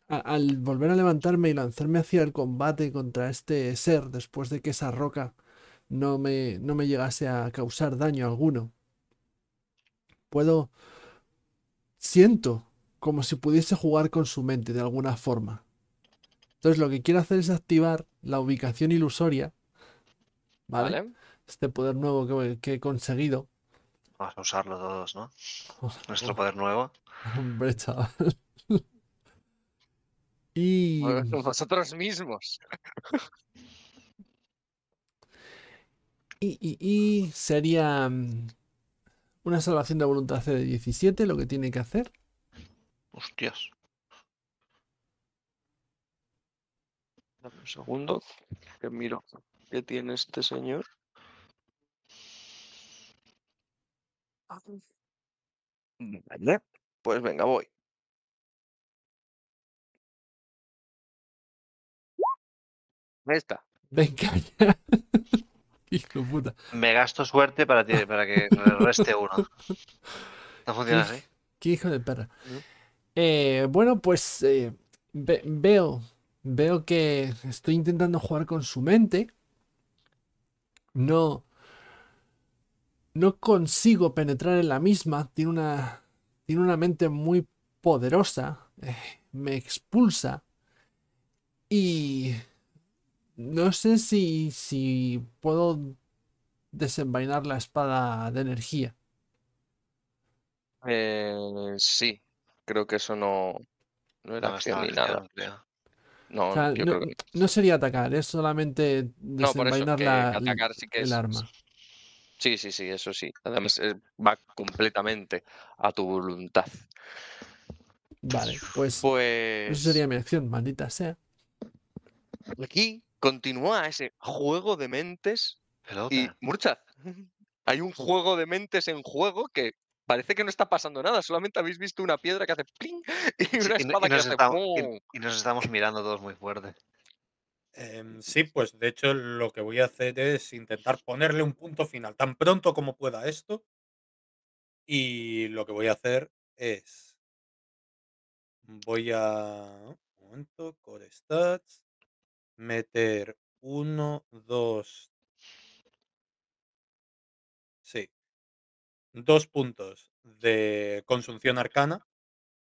C: Al volver a levantarme y lanzarme hacia el combate contra este ser después de que esa roca no me, no me llegase a causar daño alguno. Puedo... Siento como si pudiese jugar con su mente de alguna forma. Entonces lo que quiero hacer es activar la ubicación ilusoria. ¿Vale? Este poder nuevo que, que he conseguido.
B: Vamos a usarlo todos, ¿no? Nuestro poder nuevo.
C: Hombre, chaval. Y.
A: Vosotros mismos.
C: y, sería mm, una salvación de voluntad C de 17 lo que tiene que hacer.
A: Hostias. un segundo, que miro qué tiene este señor. Vale,
F: pues venga, voy.
C: Ahí está. Venga, ya.
B: Me gasto suerte para, ti, para que reste uno. No funciona así.
C: Qué hijo de perra. Eh, bueno, pues eh, veo, veo que estoy intentando jugar con su mente. No, no consigo penetrar en la misma. Tiene una, tiene una mente muy poderosa. Eh, me expulsa. Y no sé si, si puedo desenvainar la espada de energía.
A: Eh, sí, creo que eso no, era no, acción nada. No,
C: sería atacar, es solamente desenvainar el arma.
A: Sí, sí, sí, eso sí. Además, eh, va completamente a tu voluntad. Vale, pues, pues... Eso
C: sería mi acción, maldita sea.
A: Aquí continúa ese juego de mentes. Y Murchad, hay un juego de mentes en juego que parece que no está pasando nada, solamente habéis visto una piedra que hace y una espada que hace
B: Y, nos estamos mirando todos muy fuerte.
E: Em, sí, pues de hecho lo que voy a hacer es intentar ponerle un punto final tan pronto como pueda esto. Y lo que voy a hacer es. Voy a. Un momento, core stats. Meter uno, dos sí, dos puntos de consunción arcana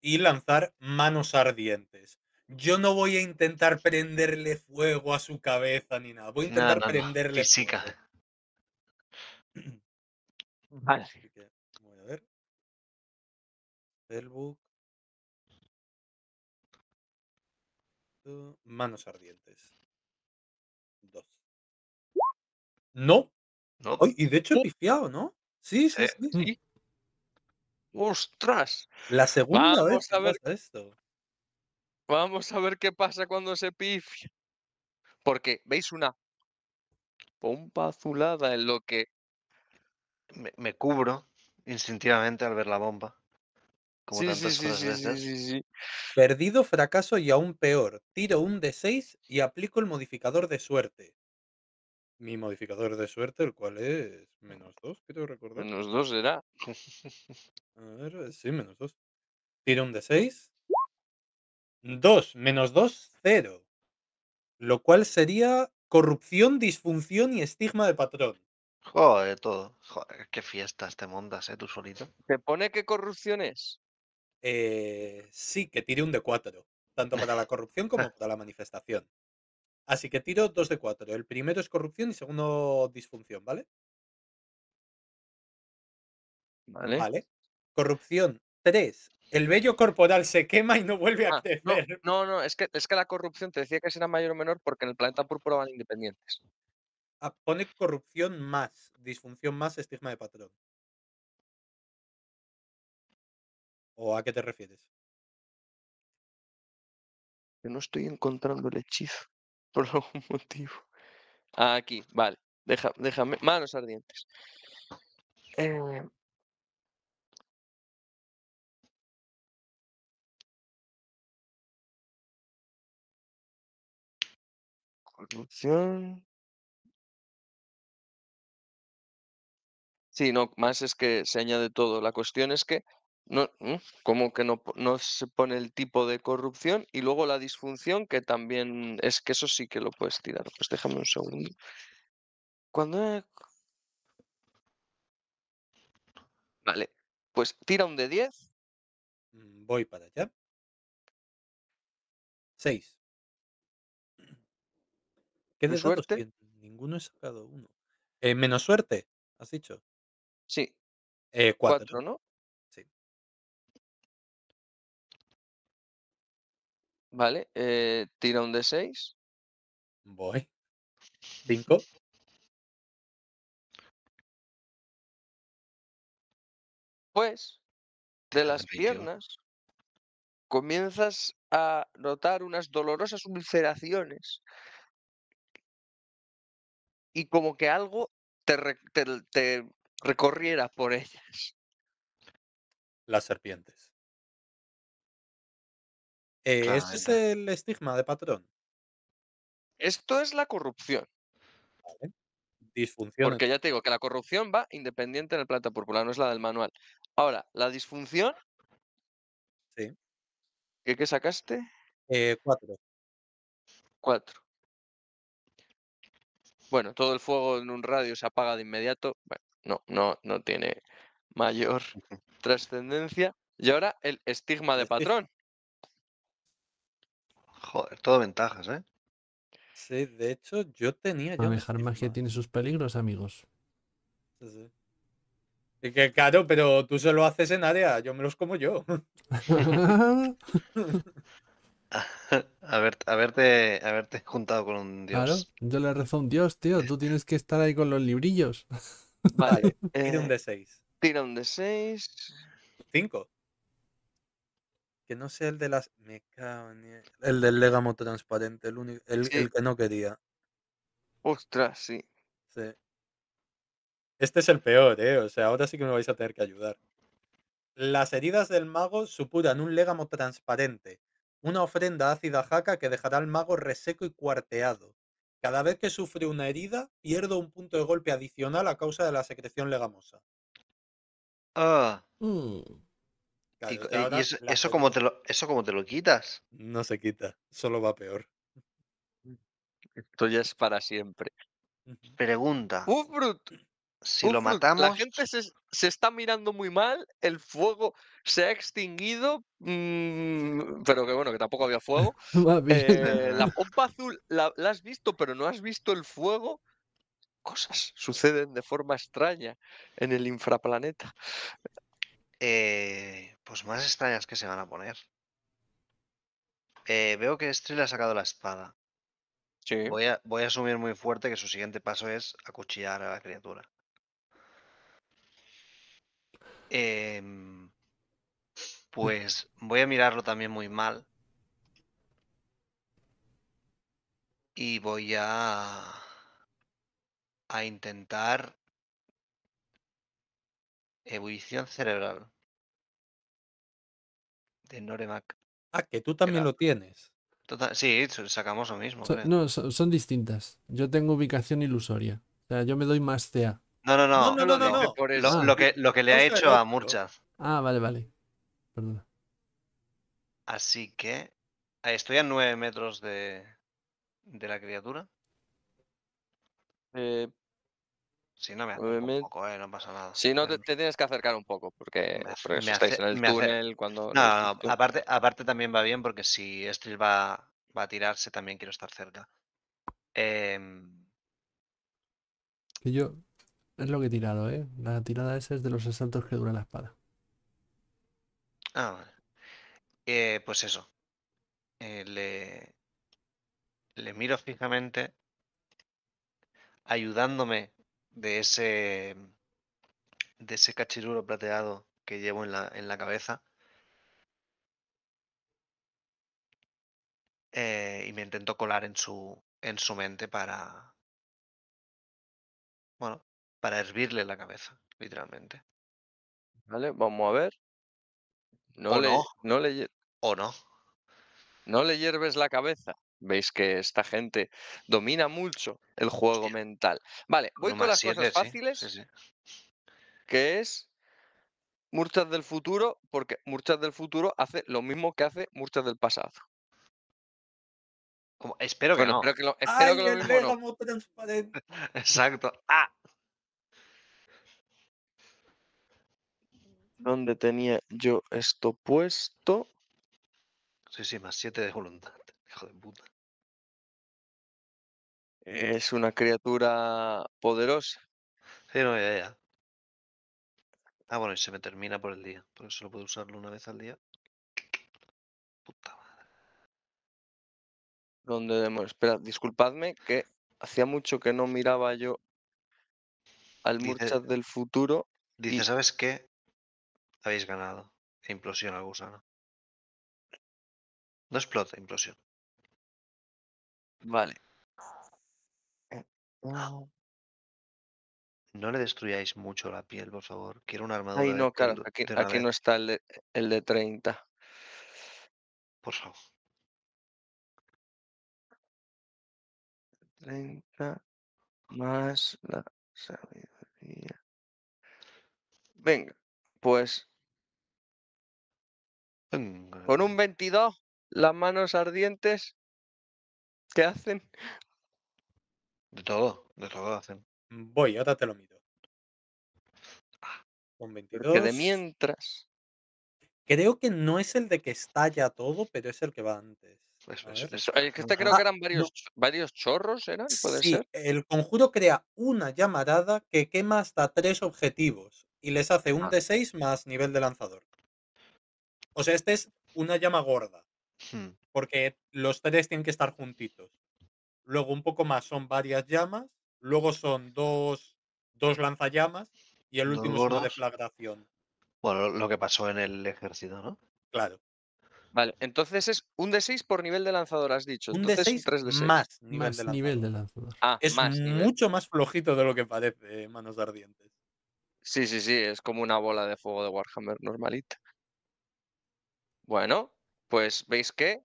E: y lanzar manos ardientes. Yo no voy a intentar prenderle fuego a su cabeza ni nada. Voy a intentar prenderle. Física.
F: Vale. voy a ver. Manos
A: ardientes.
F: No. ¿No?
A: y de hecho he pifiado, ¿no? Sí, eh, sí, sí. ¡Ostras!
E: La segunda Vamos vez a ver...
A: esto. Vamos a ver qué pasa cuando se pifia. Porque veis una pompa azulada en lo que me, cubro instintivamente al ver la bomba.
B: Como sí, sí,
E: sí,
B: Perdido, fracaso y aún peor. Tiro un D6
E: y aplico el modificador de suerte. Mi modificador de suerte, el cual es menos 2, quiero recordar.
A: Menos 2 será. A ver,
E: sí, menos 2. Tiro un de 6. 2, menos 2, 0.
B: Lo cual sería corrupción, disfunción y estigma de patrón. Joder, todo. Joder, qué fiestas te montas, ¿eh? Tú solito.
A: ¿Te pone qué corrupción es?
E: Eh, sí, que tire un de 4. Tanto para la
B: corrupción como para la manifestación.
E: Así que tiro dos de cuatro. El primero es corrupción y segundo disfunción, ¿vale? Vale.
A: Corrupción tres. El vello corporal se quema y no vuelve a ah, crecer. No, no, es, que, es que la corrupción te decía que será mayor o menor porque en el planeta púrpura van independientes. Ah, pone corrupción más,
E: disfunción más, estigma de patrón.
F: ¿O
A: a qué te refieres?
F: Que no estoy encontrando el hechizo por algún motivo.
A: Ah, aquí, vale. Deja, déjame. Manos ardientes.
F: Eh, corrupción.
A: Sí, no, más es que se añade todo. La cuestión es que no, mm, como que no, no, se pone el tipo de corrupción y luego la disfunción, que también es que eso sí que lo puedes tirar. Pues déjame un segundo. Cuando. Vale, pues tira un de 10.
E: Mm, voy para allá. 6. ¿Qué de suerte? Ninguno he sacado uno. Eh, menos suerte, has dicho.
F: Sí. 4, eh, ¿no? Vale, eh, tira un D6. Voy. ¿Cinco? Pues, de las piernas,
A: comienzas a notar unas dolorosas ulceraciones y como que algo te recorriera por ellas. Las serpientes. ¿Este es
E: el estigma de patrón?
A: Esto es la corrupción. Disfunción. Porque ya te digo que la corrupción va independiente en el planta púrpura, no es la del manual. Ahora, la disfunción. Sí. ¿Qué, sacaste?
F: Eh, cuatro.
A: Cuatro. Bueno, todo el fuego en un radio se apaga de inmediato. Bueno, no, no, no tiene mayor trascendencia. Y ahora el estigma de patrón todo ventajas, ¿eh? Sí, de hecho, yo tenía. Manejar
C: magia tiene sus peligros, amigos.
E: Sí, sí. Y que claro, pero tú se lo haces en área, yo me los como yo.
B: a ver, haberte, haberte
A: juntado con un dios. Claro,
C: yo le rezo a un dios, tío. Tú tienes que estar ahí con los librillos.
E: Vale, tira un eh,
A: de 6. Tira un de 6. Cinco.
E: Que no sea el de las. Me cago en el... del Legamo transparente, el, único, el, que no quería. Ostras, sí. Sí. Este es el peor, ¿eh? O sea, ahora sí que me vais a tener que ayudar. Las heridas del mago supuran un Legamo transparente, una ofrenda ácida jaca que dejará al mago reseco y cuarteado. Cada vez que sufre una herida, pierdo un punto de golpe adicional a causa de la secreción legamosa.
B: Ah. Mm. Y, eso, como te lo, ¿Eso como te lo quitas? No se quita, solo va peor.
A: Mm, esto ya es para siempre. Pregunta. Si lo matamos. La gente se, está mirando muy mal, el fuego se ha extinguido, mm, pero que bueno, que tampoco había fuego. Eh, la pompa azul la, la, has visto, pero no has visto el fuego. Cosas suceden de forma extraña en el infraplaneta. Eh, pues más
B: extrañas que se van a poner. Eh, veo que Estrella ha sacado la espada. Sí. Voy a, asumir muy fuerte que su siguiente paso es acuchillar a la criatura. Em, pues voy a mirarlo también muy mal. Y voy a. a intentar. Evolución cerebral de Noremak. Ah, que tú también lo tienes. Total, sí, sacamos lo mismo. no,
C: son distintas. Yo tengo ubicación ilusoria. O sea, yo me doy más tea
B: No, no, no. Lo, que, le ha hecho a Murcha.
C: Ah, vale, vale. Perdona.
B: Así que. Ah, estoy a nueve metros de,
A: de la criatura. Eh, si no me eh, no pasa nada. Si no, em. te, tienes que acercar un poco, porque, en el túnel cuando...
B: No, aparte, también va bien, porque si Estril va, a tirarse, también quiero estar cerca. Y em.
C: yo, es lo que he tirado, ¿eh? La tirada esa es de los asaltos que dura la espada.
B: Ah, vale. Eh, pues eso. Eh, le... le miro fijamente, ayudándome de ese, de ese cachiruro plateado que llevo en la, en la cabeza. Eh, y me intento colar en su, en su mente para, bueno, para
F: hervirle
A: la cabeza, literalmente. Vale, vamos a ver. No no. no le, o no. No le hierves la cabeza. Veis que esta gente domina mucho el juego mental. Vale, voy con las cosas fáciles. Que es Murchas del futuro, porque Murchas del futuro hace lo mismo que hace Murchas del pasado. espero que no. Espero que
F: lo,
A: Exacto. ¿Dónde tenía yo esto puesto? Sí, sí, más 7 de voluntad. Es una criatura poderosa. Sí, no,
B: ya, ya. Ah, bueno, y se me termina por el día. Por eso solo puedo usarlo una vez al día. Puta madre.
A: ¿Dónde Espera, disculpadme que hacía mucho que no miraba yo al del futuro. Dice, ¿sabes qué? Habéis ganado. implosión implosiona
F: gusano. No explota, implosión. Vale. Eh, no
B: le destruyáis mucho la piel, por favor. Quiero una armadura de, aquí, no está el de, 30. por favor.
F: 30 más la sabiduría.
A: Venga, pues con un 22, las manos ardientes ¿Qué hacen? De todo, de todo hacen. Mm, voy, ahora te lo miro.
E: Ah, Con 22. de mientras. Creo que no es el de que estalla todo, pero es el que va antes. que este creo que eran
A: varios, chorros, ¿eran? sí,
E: el conjuro crea una llamarada que quema hasta tres objetivos y les hace un ah. D6 más nivel de lanzador. O sea, este es una llama gorda. Hmm porque los tres tienen que estar juntitos. Luego un poco más son varias llamas, luego son dos, lanzallamas y
B: el último es una Bueno, lo que pasó en el ejército, ¿no?
A: Claro. Vale, entonces es un D6 por nivel de lanzador, has dicho. Un entonces, d más nivel de lanzador. Ah, es mucho más flojito de lo que parece, eh, manos ardientes. Sí, sí, sí, es como una bola de fuego de Warhammer normalita. Bueno, pues veis que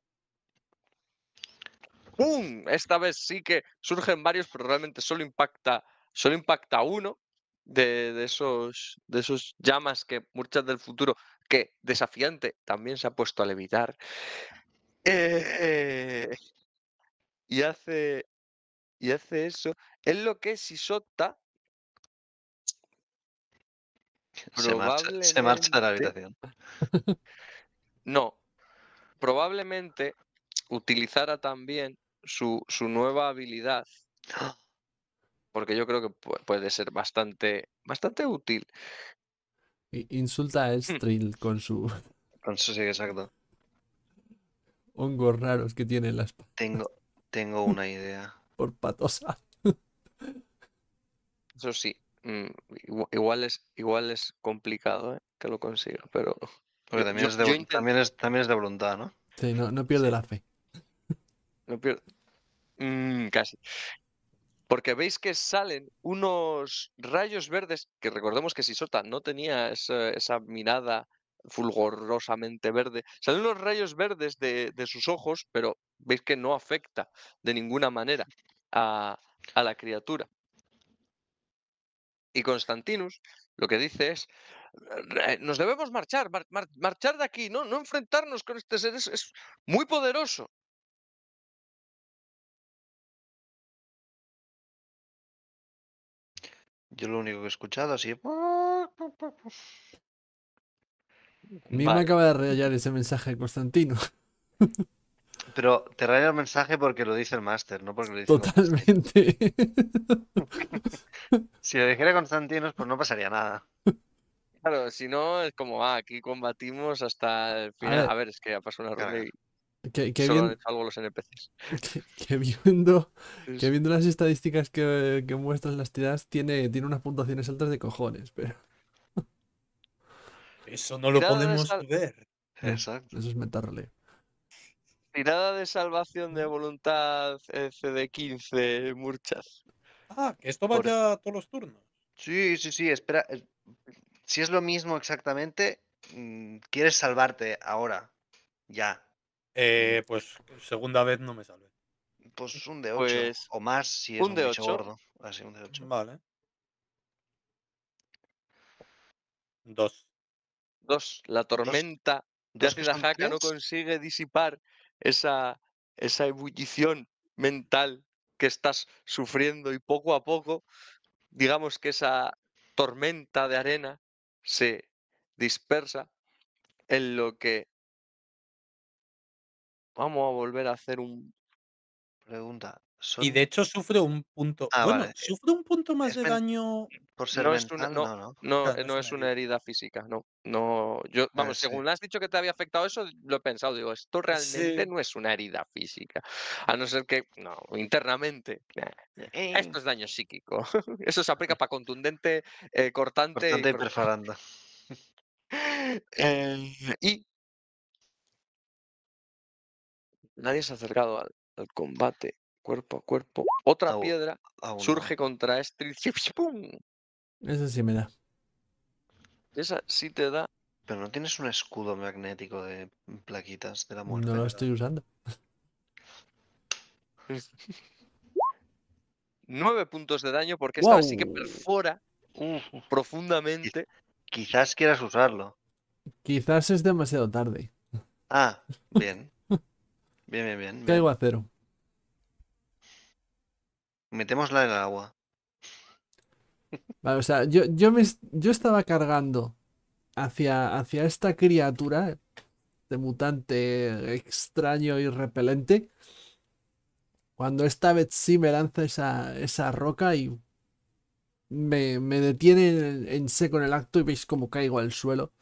A: ¡Pum! Esta vez sí que surgen varios, pero realmente solo impacta, solo impacta uno de, esos, de esos llamas que muchas del futuro, que desafiante también se ha puesto a levitar. Eh, eh, y, hace, y hace eso. Es lo que si sota
F: Se marcha, se marcha de la habitación.
A: No. Probablemente utilizará también su, su nueva habilidad, ¡ah! porque yo creo que puede ser bastante, bastante útil.
C: Insulta a hmm. Estril con su...
B: Con su, sí, exacto. Hongos raros que tiene las Tengo, tengo una
A: idea. Por patosa. Eso sí, mm, igual es, igual es complicado eh, que lo consiga, pero...
C: Porque también, es de,
A: también, es, también es de voluntad, ¿no?
C: Sí, no, pierde la fe.
A: No pierdo. Mm, casi. Porque veis que salen unos rayos verdes, que recordemos que Sisota no tenía esa, mirada fulgorosamente verde. Salen unos rayos verdes de, sus ojos, pero veis que no afecta de ninguna manera a, la criatura. Y Constantinus lo que dice es, nos debemos marchar, marchar de aquí, no, no enfrentarnos con este ser, es muy poderoso.
F: Yo lo único que he escuchado
C: así.
D: Ah, A
F: mí
B: me acaba
C: de rayar ese mensaje de Constantino.
B: Pero te raya el mensaje porque lo dice el máster,
A: no porque lo dice Totalmente. si lo dijera Constantino, pues no pasaría nada. Claro, si no, es como, ah, aquí combatimos hasta el final. A ver, es que ha pasado una ronda
B: Que,
C: viendo, viendo las estadísticas que, que muestran las tiradas, tiene, tiene unas puntuaciones altas de cojones, pero.
A: Eso no lo podemos ver.
C: Ah, Exacto. Eso es meterle
A: Tirada de salvación de voluntad CD15, Murchas. Ah, que esto vaya todos los turnos. Sí, sí,
B: sí, espera. Eh, si es lo mismo exactamente, mm, quieres salvarte ahora. Ya,
E: eh, pues segunda vez no me sale
B: Pues un de 8 pues, o más si es un, de 8 gordo. un de ah, Vale.
A: Dos. Dos. La tormenta Dos. de Jaca no consigue disipar esa, esa ebullición mental que estás sufriendo y poco a poco, digamos que esa tormenta de arena se dispersa en lo que Vamos a volver a hacer un. Pregunta.
E: Y de hecho sufre un punto. Ah, bueno, eh, sufre un punto más de daño. Por ser no, es una,
A: herida. física, no. No, ah, vamos, según has dicho que te había afectado eso, lo he pensado, digo, esto realmente no es una herida física, a no ser que, no, internamente, esto es daño psíquico, eso se aplica para contundente, cortante, eh, cortante y, y nadie se ha acercado al, combate cuerpo a cuerpo. Otra piedra surge contra este ¡Pum! Esa sí
C: me da.
B: Esa sí te da. Pero no tienes un escudo magnético de plaquitas de la muerte. No lo estoy
C: usando.
A: Nueve puntos de daño porque esta sí que perfora profundamente. Quizás quieras usarlo.
C: Quizás es demasiado tarde.
B: Ah, bien. Bien, bien, bien. Caigo a cero. Metémosla en el agua.
C: Vale, o sea, yo, yo, estaba cargando hacia, hacia esta criatura de mutante extraño y repelente. Cuando esta vez sí me lanza esa, esa roca y me, detiene en, seco en el acto y veis cómo caigo al suelo.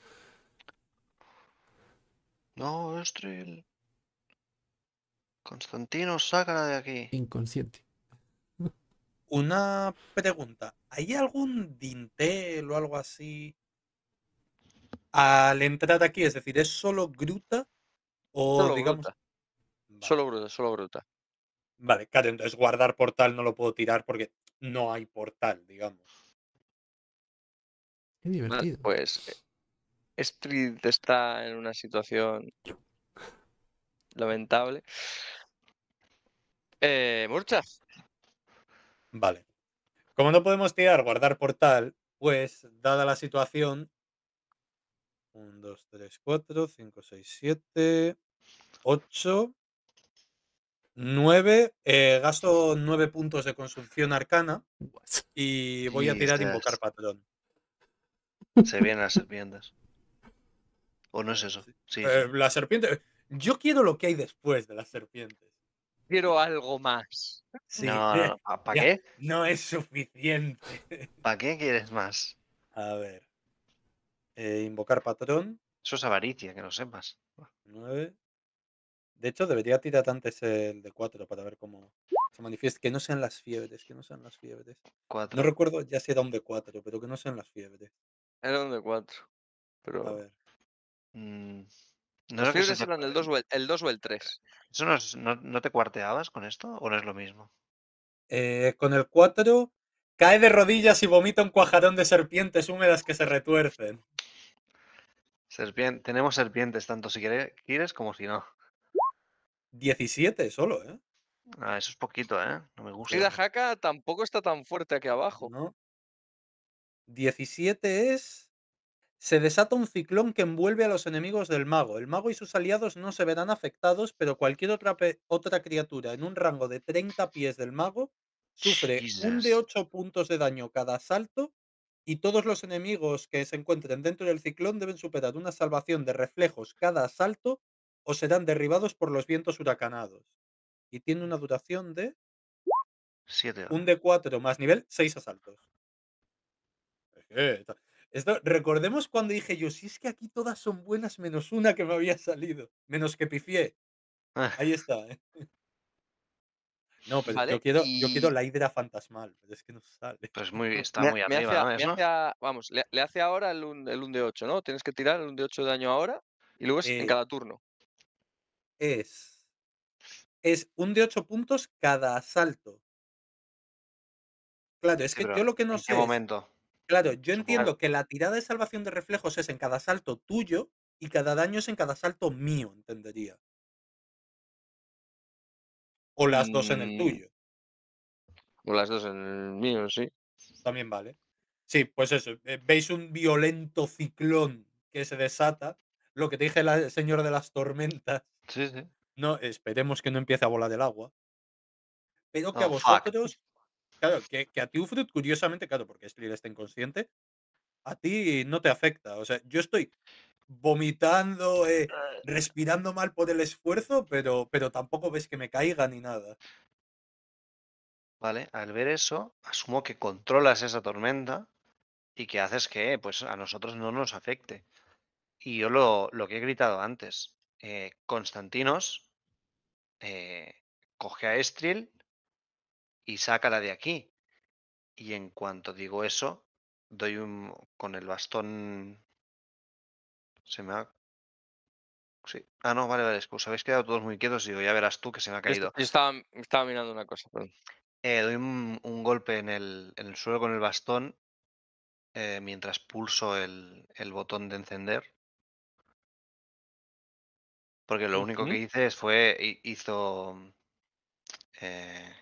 C: No, Estrel. Constantino, sácala de aquí. Inconsciente.
E: Una pregunta. ¿Hay algún dintel o algo así al entrar aquí? Es decir, ¿es solo gruta? O solo digamos. Gruta. Solo gruta, solo gruta. Vale, claro, entonces guardar portal no lo puedo tirar porque no hay portal, digamos.
C: Qué ah, divertido.
A: pues eh, Street está en una situación lamentable. Eh, muchas
E: Vale. Como no podemos tirar guardar portal, pues, dada la situación. 1, 2, 3, 4, 5, 6, 7, 8, 9. gasto 9 puntos de consumpción arcana. Y voy a tirar invocar
B: patrón. Se vienen las serpientes. ¿O no es eso? Eh, la serpiente.
E: Yo quiero lo que hay después de la
A: serpiente quiero algo más. No, ¿para qué?
B: No es suficiente. ¿Para qué quieres más? A ver. Eh, invocar patrón. Eso es avaricia, que lo sepas.
E: 9. De hecho, debería tirar antes el de 4 para ver cómo se manifiesta. Que no sean las fiebres, que no sean las fiebres. Cuatro. No recuerdo ya si era un de 4, pero que no sean
A: las fiebres. Era un de 4.
B: Pero... A ver. Mm. No sé si
A: el 2 o el, 3.
B: ¿Eso no, te cuarteabas con esto o no es lo mismo? Eh, con el 4, cae de rodillas y vomita un cuajarón de
E: serpientes
B: húmedas que se retuercen. Tenemos serpientes tanto si quieres como si no. 17 solo, ¿eh? Ah, eso es poquito,
A: ¿eh? No me gusta. Y la jaca tampoco está tan fuerte aquí abajo. ¿No?
E: 17 es se desata un ciclón que envuelve a los enemigos del mago. El mago y sus aliados no se verán afectados, pero cualquier otra, criatura en un rango de 30 pies del mago sufre un de 8 puntos de daño cada asalto y todos los enemigos que se encuentren dentro del ciclón deben superar una salvación de reflejos cada asalto o serán derribados por los vientos huracanados. Y tiene una duración de... 7. Un de 4 más nivel, 6 asaltos recordemos cuando dije yo, si es que aquí todas son buenas menos una que me había salido, menos que pifié. Ah. Ahí está. ¿eh? No, pero yo, quiero, yo quiero la hidra fantasmal, pero es que no sale.
A: Pues muy, está muy arriba, vamos, le, hace ahora el 1 de 8, ¿no? Tienes que tirar el 1 de 8 de daño ahora y luego es en eh cada turno.
E: Es. Es un de 8 puntos cada asalto. Claro,
B: es que yo lo que no sé. momento?
E: Claro, yo entiendo que la tirada de salvación de reflejos es en cada salto tuyo y cada daño es en cada salto mío, entendería.
F: O las dos en el mm. tuyo.
E: O las dos en el mío, sí. También vale. Sí, pues eso. Eh, veis un violento ciclón que se desata. Lo que te dije el señor de las tormentas. Sí, sí. No, esperemos que no empiece a volar el agua. Pero que a vosotros Claro, que, a ti Ufrut, curiosamente, claro, porque Estril está inconsciente, a ti no te afecta. O sea, yo estoy vomitando, eh, ah. respirando mal por el esfuerzo, pero, pero tampoco ves que me caiga ni nada.
B: Vale, al ver eso, asumo que controlas esa tormenta y que haces que pues, a nosotros no nos afecte. Y yo lo, que he gritado antes, eh, Constantinos eh, coge a Estril y sácala de aquí. Y en cuanto digo eso, doy un con el bastón. Se me ha. Sí. Ah, no, vale, vale. Os habéis quedado todos muy quietos. Digo, ya verás tú que se me ha caído.
A: Yo estaba, estaba mirando una cosa,
B: eh, doy un, golpe en el, suelo con el bastón eh, mientras pulso el, botón de encender. Porque lo único que hice fue hizo eh,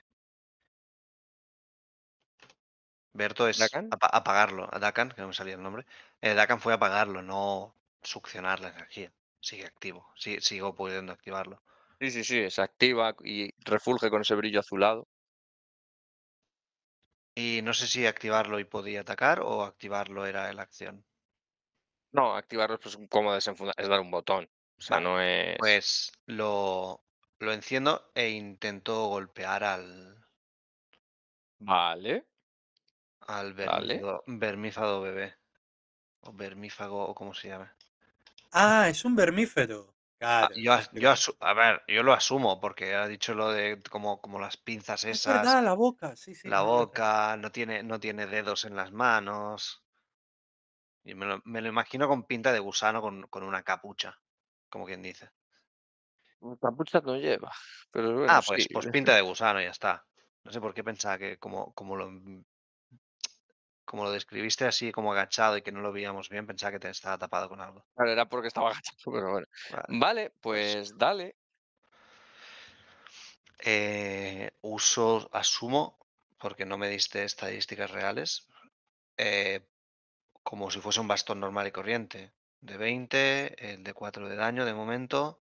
B: Berto es apagarlo. apagarlo. Dakan, que no me salía el nombre. Eh, Dakan fue apagarlo, no succionar la energía. Sigue activo. sigo pudiendo activarlo. Sí, sí, sí. Se activa y refulge con ese brillo azulado. Y no sé si activarlo y podía atacar o activarlo era la acción.
A: No, activarlo es pues, como es dar un botón. O sea, no
B: es. Pues lo, lo enciendo e intento golpear al. Vale. Al vermífago, bebé. O vermífago, o como se llama?
E: Ah, es un vermífero.
B: Ah, yo, a ver, yo lo asumo porque ha dicho lo de como, como las pinzas esas. Es verdad, la
C: boca, sí, La
B: boca, no tiene, no tiene dedos en las manos. Y me, lo, me lo imagino con pinta de gusano con, una capucha, como quien dice.
A: Capucha no lleva. Pero ah, pues, pues pinta
B: de gusano, ya está. No sé por qué pensaba que como, como lo como lo describiste así como agachado y que no lo veíamos bien, pensaba que te estaba tapado con algo.
A: Claro, era porque estaba agachado,
B: pero bueno. Vale,
A: pues, pues dale.
B: Eh, uso, asumo, porque no me diste estadísticas reales, eh, como si fuese un bastón normal y corriente. De 20, el de 4 de daño de momento.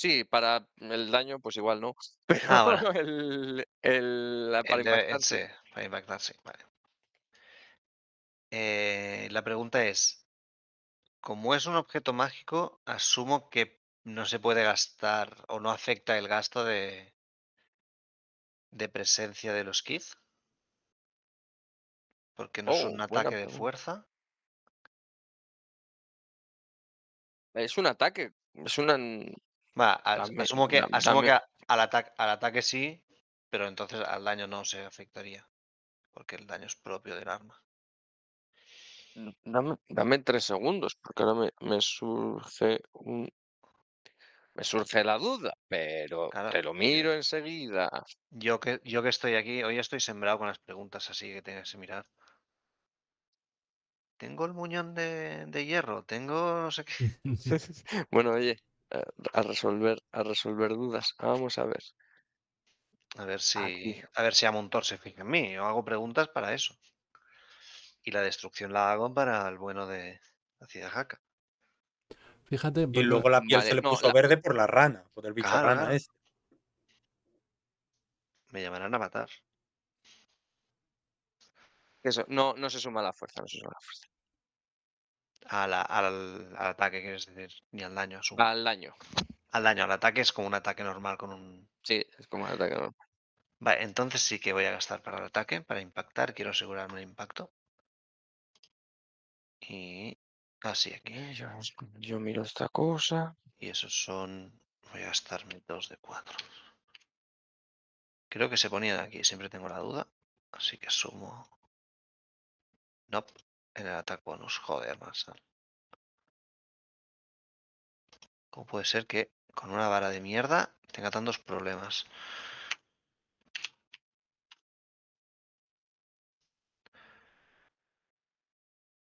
A: Sí, para el daño, pues igual no. Ah, el, el, para impactarse. para vale.
B: Eh, la pregunta es: como es un objeto mágico, asumo que no se puede gastar o no afecta el gasto de, de presencia de los kids, Porque no
F: es oh, un ataque de
B: fuerza. Es
A: un ataque, es una Va,
B: eh, asumo que, que al, ataque, al ataque sí, pero entonces al daño no se afectaría, porque el daño es propio del arma.
A: Mm, dame, tres segundos, porque ahora me, surge un, me surge la duda, pero te lo miro enseguida.
B: Yo que, yo que estoy aquí, hoy estoy sembrado con las preguntas así que tengas que mirar. Tengo el muñón de, de hierro, tengo no sé qué.
A: bueno, oye, eh, a, resolver, a resolver dudas. Vamos a ver.
B: A ver si, a ver si Amontor se fija en mí. Yo hago preguntas para eso. Y la destrucción la hago para el bueno de la ciudad jaca.
C: Fíjate.
E: Y pues, luego la piel se le puso verde por la rana, por el bicho rana
B: Me llamarán a matar. Eso, no, se suma la fuerza, no se suma la fuerza al, ataque, quieres decir, ni al daño. Al daño. Al daño, al ataque es como un ataque normal con un...
A: Sí, es como un ataque
B: normal. Vale, entonces sí que voy a gastar para el ataque, para impactar. Quiero asegurarme el impacto.
A: Y así aquí. Yo, miro esta
D: cosa.
B: Y esos son... Voy a gastar dos de cuatro. Creo que se ponía aquí, siempre tengo la duda. Así que sumo. No, en el ataque bonus. Joder, mas ¿Cómo puede ser que con una vara de mierda tenga tantos problemas?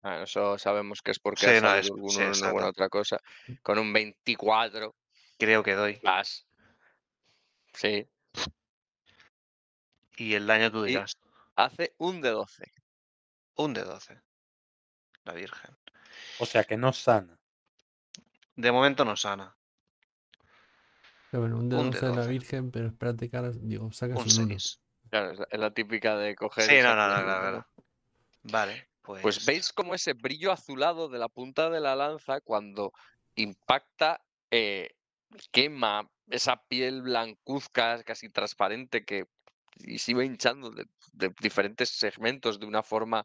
A: Bueno, ah, eso sabemos que es porque no, es, una buena otra cosa. Con un 24. Creo que doy. Más. Sí. Y el daño tú dirás. hace un de 12.
B: Un de 12 la Virgen. O sea que no sana. De momento no sana.
C: un de la Virgen, pero espérate, cara, digo, saca un
A: Claro, es la, típica de coger. Sí, no, no, no, Vale, pues. veis pues como ese brillo azulado de la punta de la lanza cuando impacta, eh, quema esa piel blancuzca, casi transparente, que y se iba hinchando de, diferentes segmentos de una forma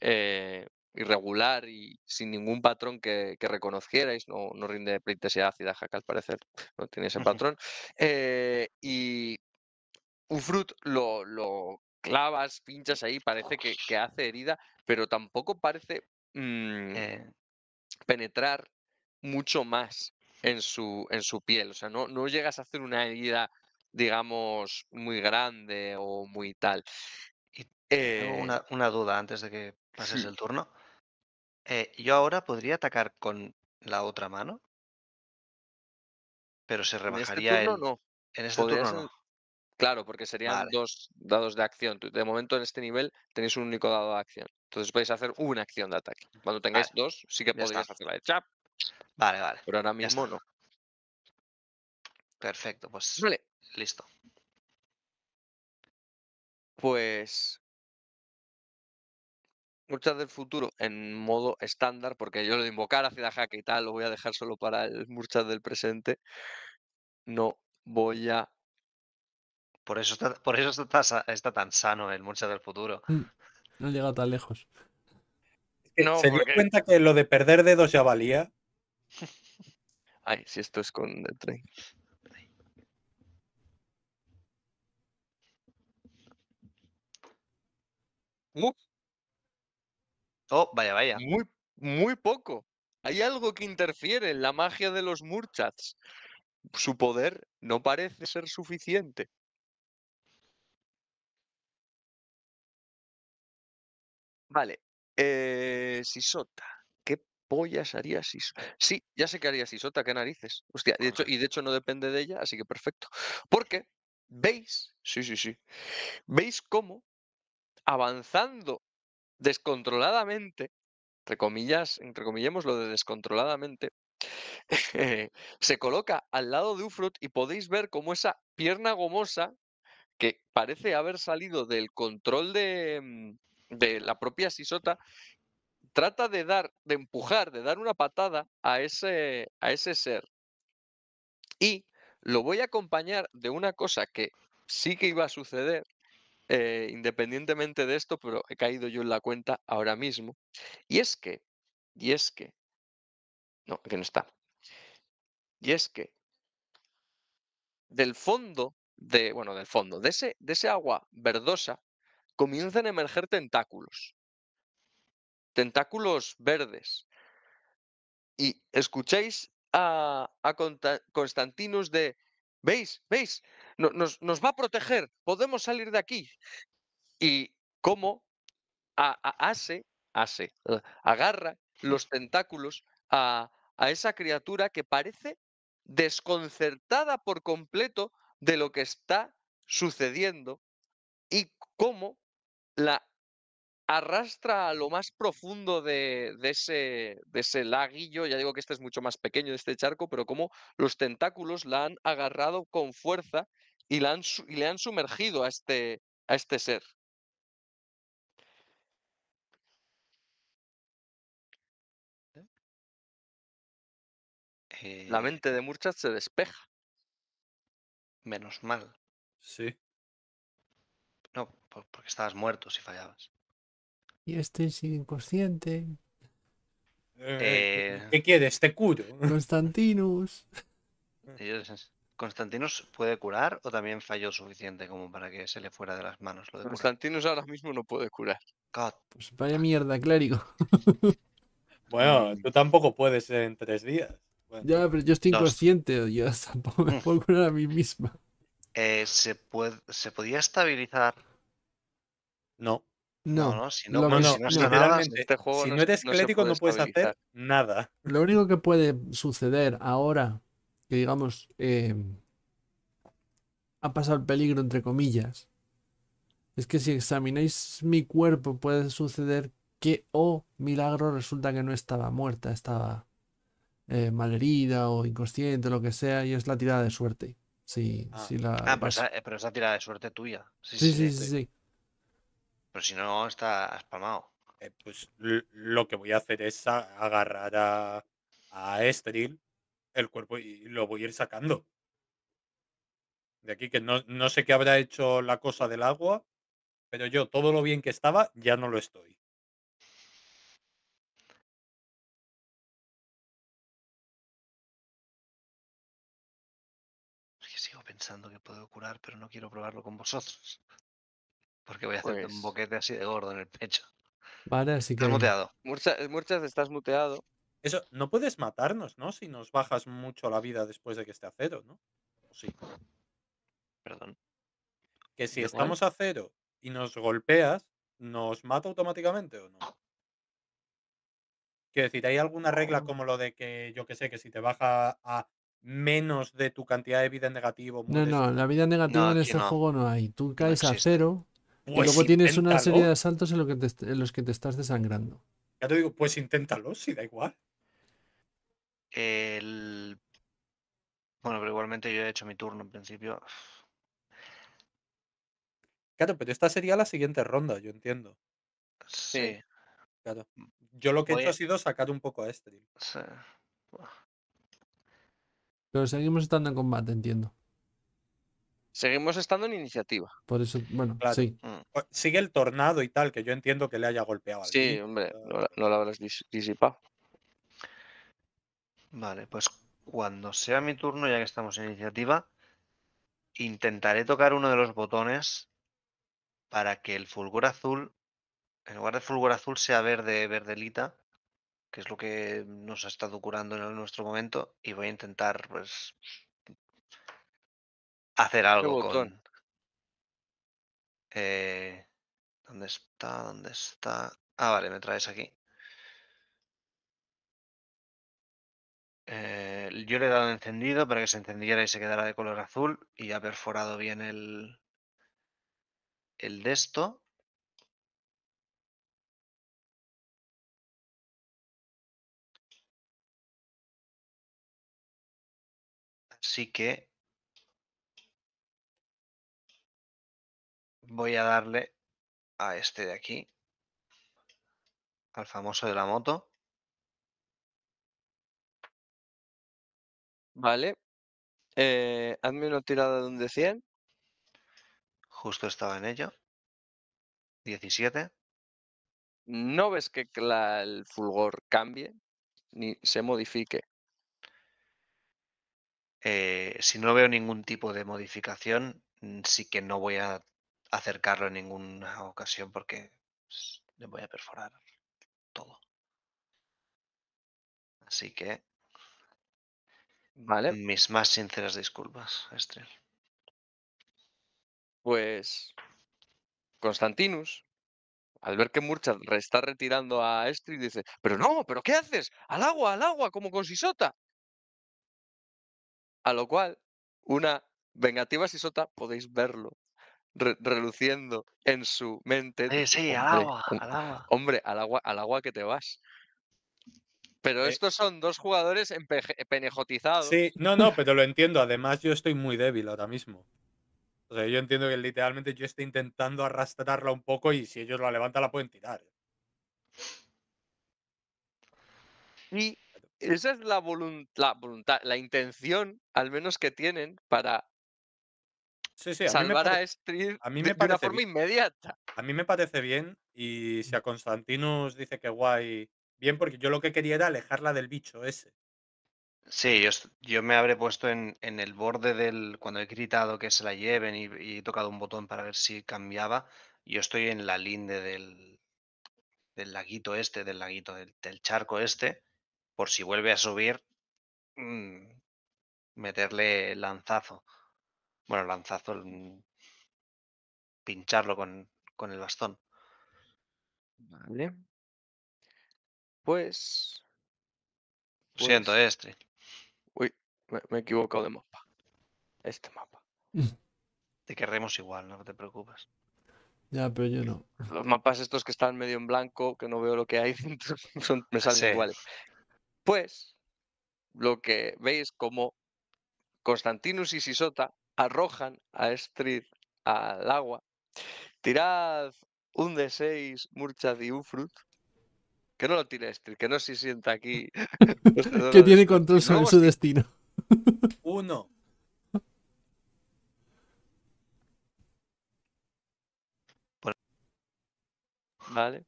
A: eh, irregular y sin ningún patrón que, que reconocierais, no, no rinde pleitesía ácida, jaca al parecer no tiene ese patrón. Eh, y un lo, lo, clavas, pinchas ahí, parece que, hace herida, pero tampoco parece mm, eh. penetrar mucho más en su, en su piel. O sea, no, no llegas a hacer una herida, digamos, muy grande o muy tal. Eh una, duda antes de que
B: pases el turno. Eh, yo ahora podría atacar con la otra mano,
A: pero se rebajaría en este turno, no. En este turno no. Claro, porque serían dos dados de acción. De momento en este nivel tenéis un único dado de acción. Entonces podéis hacer una acción de ataque. Cuando tengáis dos, sí que podéis hacer la de chap. Vale, vale. Pero ahora mismo no. Perfecto, pues vale. listo. Pues Muchas del futuro en modo estándar, porque yo lo de invocar ciudad jaque y tal lo voy a dejar solo para el Murchas del presente. No voy a.
B: Por eso está, por eso está, está tan sano el Murchas del futuro.
C: Mm, no llega llegado tan lejos.
B: ¿Se dio cuenta
E: que lo de perder dedos ya valía?
A: Ay, si esto es con el train Oh, vaya, vaya. Muy, muy poco. Hay algo que interfiere en la magia de los Murchats. Su poder no parece ser suficiente. Vale. Eh, Sisota. ¿Qué pollas haría Sisota? Sí, ya sé qué haría Sisota, qué narices. Hostia, de hecho, y de hecho no depende de ella, así que perfecto. Porque veis, sí, sí, sí, veis cómo avanzando descontroladamente, entre comillas, entre comillemos lo de descontroladamente, se coloca al lado de Ufrut y podéis ver cómo esa pierna gomosa, que parece haber salido del control mm, de, la propia Sisota, trata de dar, de empujar, de dar una patada a ese, a ese ser. Y lo voy a acompañar de una cosa que sí que iba a suceder, eh, independientemente de esto, pero he caído yo en la cuenta ahora mismo. Y es que, y es que, no, que no está. Y es que del fondo de, bueno, del fondo, de ese, de agua verdosa, comienzan a emerger tentáculos. Tentáculos verdes. Y escucháis a, a Constantinus de ¿Veis? ¿Veis? Nos, va a proteger, podemos salir de aquí. ¿Y cómo hace, hace, eh, agarra los tentáculos a, a esa criatura que parece desconcertada por completo de lo que está sucediendo y cómo la arrastra a lo más profundo de, ese, de ese laguillo, ya digo que este es mucho más pequeño, de este charco, pero como los tentáculos la han agarrado con fuerza y, la han, y le han sumergido a este, a este ser. ¿Eh? la eh, mente de Murchat se despeja. Menos mal. Sí. No, porque estabas muerto si fallabas.
C: Y este sigue inconsciente.
B: Eh, eh, ¿Qué quieres? Te curo.
C: Constantinus.
B: Constantinus puede curar o también falló suficiente como para que se le fuera de las manos lo de Constantinus ahora mismo no puede curar. Pues
C: vaya mierda, clérigo.
E: bueno, mm. tú tampoco puedes en tres días.
C: Ya, pero yo estoy inconsciente, yo tampoco me mm. puedo curar a mí misma.
B: Eh, ¿se, puede, ¿Se podía estabilizar? No. No, no, si no, este no, no eres esquelético no, puedes hacer nada.
C: Lo único que puede suceder ahora, que digamos, eh, ha pasado el peligro entre comillas, es que si examináis mi cuerpo puede suceder que, O oh, milagro, resulta que no estaba muerta, estaba eh, malherida o inconsciente, lo que sea, y es la tirada de suerte. Sí, ah, la, ah, pero,
B: es la eh, tirada de suerte tuya.
C: sí. sí, sí. sí.
B: Pero si no, está espamado. Eh,
E: pues lo que voy a hacer es agarrar a, a el cuerpo y lo voy a ir sacando. De aquí que no, no sé qué habrá hecho la cosa del agua, pero yo todo lo bien que estaba ya no lo estoy.
B: sigo pensando que puedo curar, pero no quiero probarlo con vosotros. Porque voy a hacer un pues boquete así de gordo en el pecho. Vale, así que. Estás muteado.
E: Murchas, estás muteado. Eso, no puedes matarnos, ¿no? Si nos bajas mucho la vida después de que esté a cero, ¿no? sí. Perdón. Que si estamos a cero y nos golpeas, ¿nos mata automáticamente o no? Quiero decir, ¿hay alguna regla como lo de que, yo que sé, que si te baja a menos de tu cantidad de vida en negativo? No, no, la
C: vida negativa en este juego no hay. Tú caes a cero y pues luego tienes una serie de saltos en, que los que te estás desangrando.
E: Ya te digo, pues inténtalo, si da igual.
B: Bueno, pero igualmente yo he hecho mi turno en principio. Claro, pero esta sería la siguiente ronda, yo entiendo. Sí.
E: Claro. Yo lo que he hecho ha sido sacar un poco a este Sí.
C: Pero seguimos estando en combate, entiendo.
E: Seguimos estando en iniciativa.
C: Por
B: eso, bueno,
E: sí. Mm. Sigue el tornado y tal, que yo entiendo que le haya golpeado. alguien. sí, hombre,
A: no, no lo habrás disipado.
B: Vale, pues cuando sea mi turno, ya que estamos en iniciativa, intentaré tocar uno de los botones para que el fulgor azul, en lugar de fulgor azul, sea verde, verdelita, que es lo que nos ha estado curando en nuestro momento, y voy a intentar, pues, hacer algo con. Eh, ¿Dónde está? ¿Dónde está? Ah, vale, me traes aquí. Eh, yo le he dado encendido para que se encendiera y se quedara de color azul y ha perforado bien el, el de esto.
F: Así que
B: voy a darle a este de aquí, al famoso de la moto.
A: Vale. Eh, hazme una tirada de un de 100. Justo estaba en ello. 17. No ves que el fulgor cambie ni se modifique. Eh, si no veo ningún tipo de modificación, mm, sí que no
B: voy a acercarlo en ninguna ocasión porque pues, le voy a perforar todo. Así que.
A: Vale. Mis más sinceras disculpas, Estrel. Pues. Constantinus, al ver que Murchard está retirando a Estri, dice: Pero no, ¿pero qué haces? Al agua, al agua, como con Sisota. A lo cual, una vengativa Sisota podéis verlo reluciendo en su mente. sí, hombre, al agua, al agua. Hombre, al agua, que te vas. Pero eh estos son dos jugadores eh, penejotizados. Sí,
E: no, no, pero lo entiendo. Además, yo estoy muy débil ahora mismo. sea, yo entiendo que literalmente yo estoy intentando arrastrarla un poco y si ellos la levantan la pueden tirar.
A: Y esa es la voluntad, la intención, al menos que tienen, para
E: Sí, sí, a mí me de, forma inmediata. A mí me parece bien y si mm. a Constantinus
B: dice que guay, bien, porque yo lo que quería era
E: alejarla del bicho ese.
B: Sí, yo, me habré puesto en, el borde del. Cuando he gritado que se la lleven y, he tocado un botón para ver si cambiaba, yo estoy en la linde del, del laguito este, del laguito, del, charco este, por si vuelve a subir, meterle mm, meterle lanzazo. Bueno, lanzazo, pincharlo con, el bastón. Vale.
A: Pues. siento, pues eh, este. Uy, me, he equivocado de mapa. Este mapa. Te querremos igual, no te preocupes.
C: Ya, pero yo no. Los
A: mapas estos que están medio en blanco, que no veo lo que hay son, me salen iguales. Pues, lo que veis como Constantinus y Sisota arrojan a Street al agua. Tirad un de seis Murchad y un Fruit. Que no lo tire Street, que no se sienta aquí. Pues que tiene control
C: sobre su destino.
A: Uno. Vale.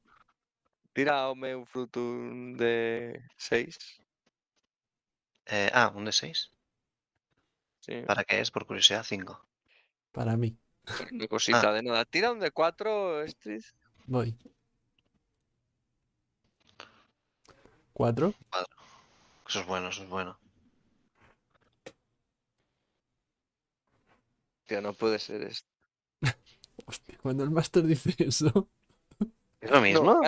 A: Tira un fruto de 6. Eh, ah, un de
B: seis ¿Para qué es? Por curiosidad, 5. Para mí.
A: Pues cosita, ah. de nada. Tira un de 4, Estris.
C: Voy. 4.
A: Eso es bueno, eso es bueno. Tío, no puede ser esto.
C: Hostia, cuando el máster dice eso.
A: ¿Es lo mismo?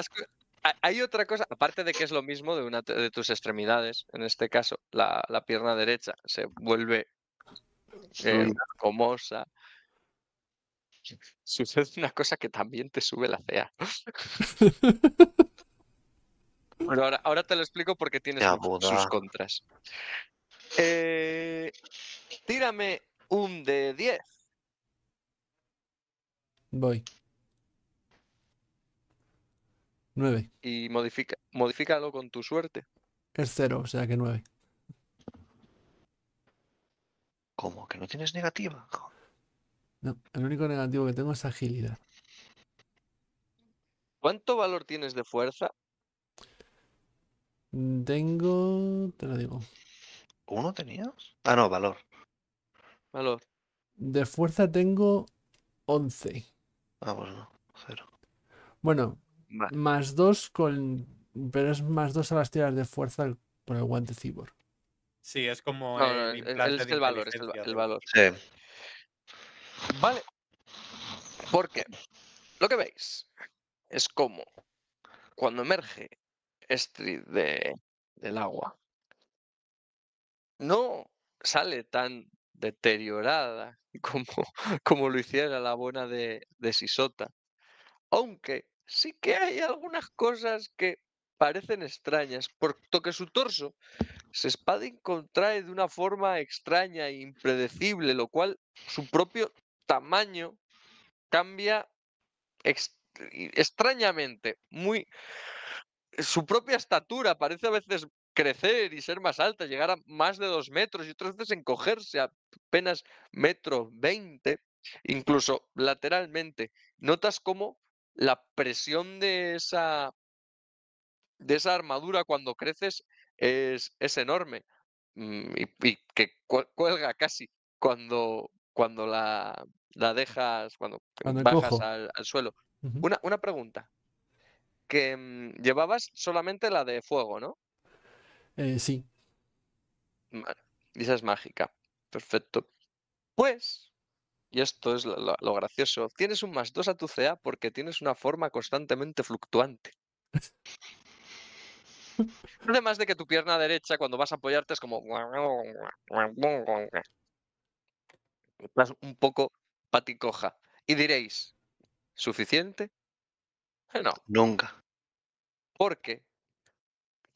A: Hay otra cosa, aparte de que es lo mismo de una de tus extremidades, en este caso, la, la pierna derecha se vuelve eh, comosa. Sucede una cosa que también te sube la CEA. ahora, ahora, te lo explico porque tienes sus contras. Eh, tírame un de 10. Voy. 9. Y modifica, modifícalo con tu suerte.
C: Es cero o sea que 9. ¿Cómo? ¿Que no tienes negativa? No, el único negativo que tengo es agilidad.
A: ¿Cuánto valor tienes de fuerza?
C: Mm, tengo. Te lo digo.
A: ¿Uno tenías? Ah, no, valor. Valor.
C: De fuerza tengo 11. Ah, bueno, no, cero. Bueno, más dos con. Pero es más dos a las tiras de fuerza por el guante cibor.
E: Sí, es como.
A: el, el valor, es el, valor. Vale. Porque lo que veis es como cuando emerge Street de, del agua, no sale tan deteriorada como, como lo hiciera la buena de, Sisota. Aunque sí que hay algunas cosas que parecen extrañas, Por toque su torso se y contrae de una forma extraña e impredecible, lo cual su propio tamaño cambia extrañamente, muy su propia estatura parece a veces crecer y ser más alta, llegar a más de dos metros y otras veces encogerse a apenas metro veinte, incluso lateralmente. Notas como la presión de esa de esa armadura cuando creces es, es enorme mm, y, que cuelga casi cuando, cuando la, dejas, cuando, bajas al, suelo. una, pregunta. Que mm, llevabas solamente la de fuego, ¿no? Eh, sí. esa es mágica. Perfecto. Pues, y esto es lo, gracioso, tienes un más 2 a tu CA porque tienes una forma constantemente fluctuante. Además de que tu pierna derecha, cuando vas a apoyarte, es como. un poco paticoja. Y diréis, ¿suficiente? Eh, no. Nunca. Porque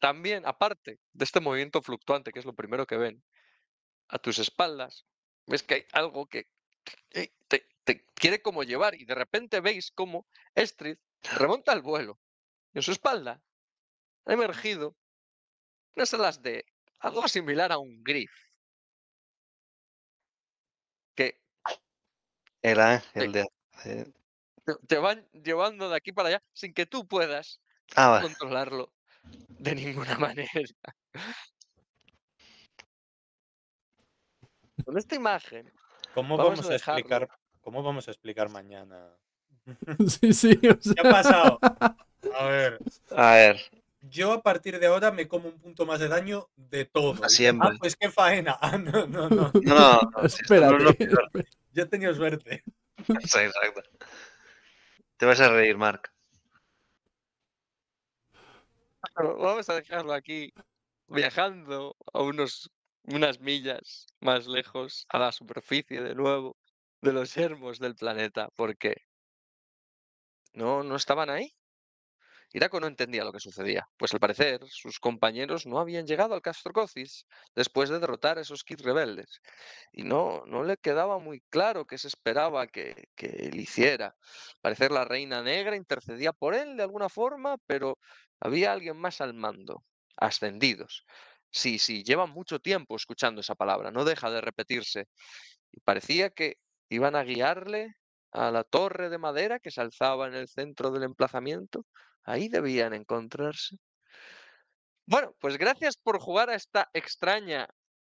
A: también, aparte de este movimiento fluctuante, que es lo primero que ven, a tus espaldas, ves que hay algo que te, quiere como llevar y de repente veis como Estrid remonta el vuelo en su espalda ha emergido unas alas de algo similar a un grif. Que
F: el de.
A: Te, van llevando de aquí para allá sin que tú puedas ah, controlarlo de ninguna manera. Con esta imagen. ¿Cómo vamos, a, explicar,
E: ¿Cómo vamos a explicar mañana?
D: Sí, sí. ha pasado? A ver. A ver
E: yo a partir de ahora me como un punto más de daño de todo. Ah, pues qué faena. Ah, no, no, no. No, yo he tenido suerte.
B: exacto. Te vas a reír, Mark.
A: Vamos a dejarlo aquí, viajando a unos, unas millas más lejos, a la superficie de nuevo, de los yermos del planeta, porque no, no estaban ahí. Iraco no entendía lo que sucedía, pues al parecer sus compañeros no habían llegado al Castrococis después de derrotar a esos kits rebeldes, y no, no le quedaba muy claro qué se esperaba que, que él hiciera. Al parecer la Reina Negra intercedía por él de alguna forma, pero había alguien más al mando, ascendidos. Sí, sí, lleva mucho tiempo escuchando esa palabra, no deja de repetirse. Y parecía que iban a guiarle a la torre de madera que se alzaba en el centro del emplazamiento. Ahí debían encontrarse. Bueno, pues gracias por jugar a esta extraña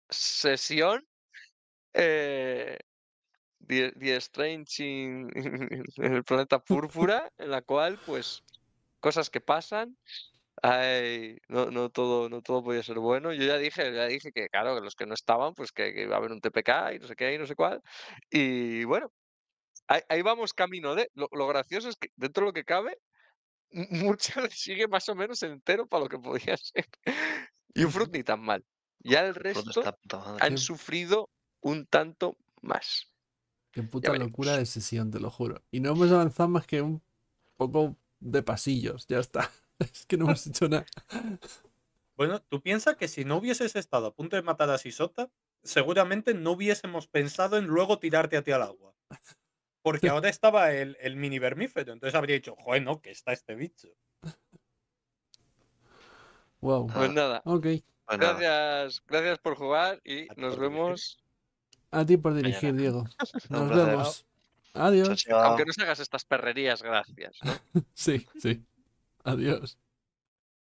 A: sesión. The, eh, Strange en el planeta púrpura, en la cual, pues, cosas que pasan. Ay, no, no, todo, no todo podía ser bueno. Yo ya dije, ya dije que, claro, que los que no estaban, pues que iba a haber un TPK y no sé qué y no sé cuál. Y bueno, ahí, vamos camino de. Lo, gracioso es que dentro de lo que cabe, mucho sigue más o menos entero para lo que podía ser. Y un Fruit ni tan mal. Ya el resto han sufrido un tanto más.
C: Qué puta locura de sesión, te lo juro. Y no hemos avanzado más que un poco de pasillos, ya está. Es que no hemos hecho nada. Bueno,
E: tú piensas que si no hubieses estado a punto de matar a Sisota, seguramente no hubiésemos pensado en luego tirarte a ti al agua. Porque ahora estaba el, mini vermífero, entonces habría dicho, joder, no, que está este bicho.
A: Wow. Pues, pues nada. Ok. Gracias, por jugar y nos vemos.
C: A ti por dirigir, Diego. Nos vemos. Adiós. Aunque
A: no se hagas estas perrerías, gracias.
C: sí, sí. Adiós.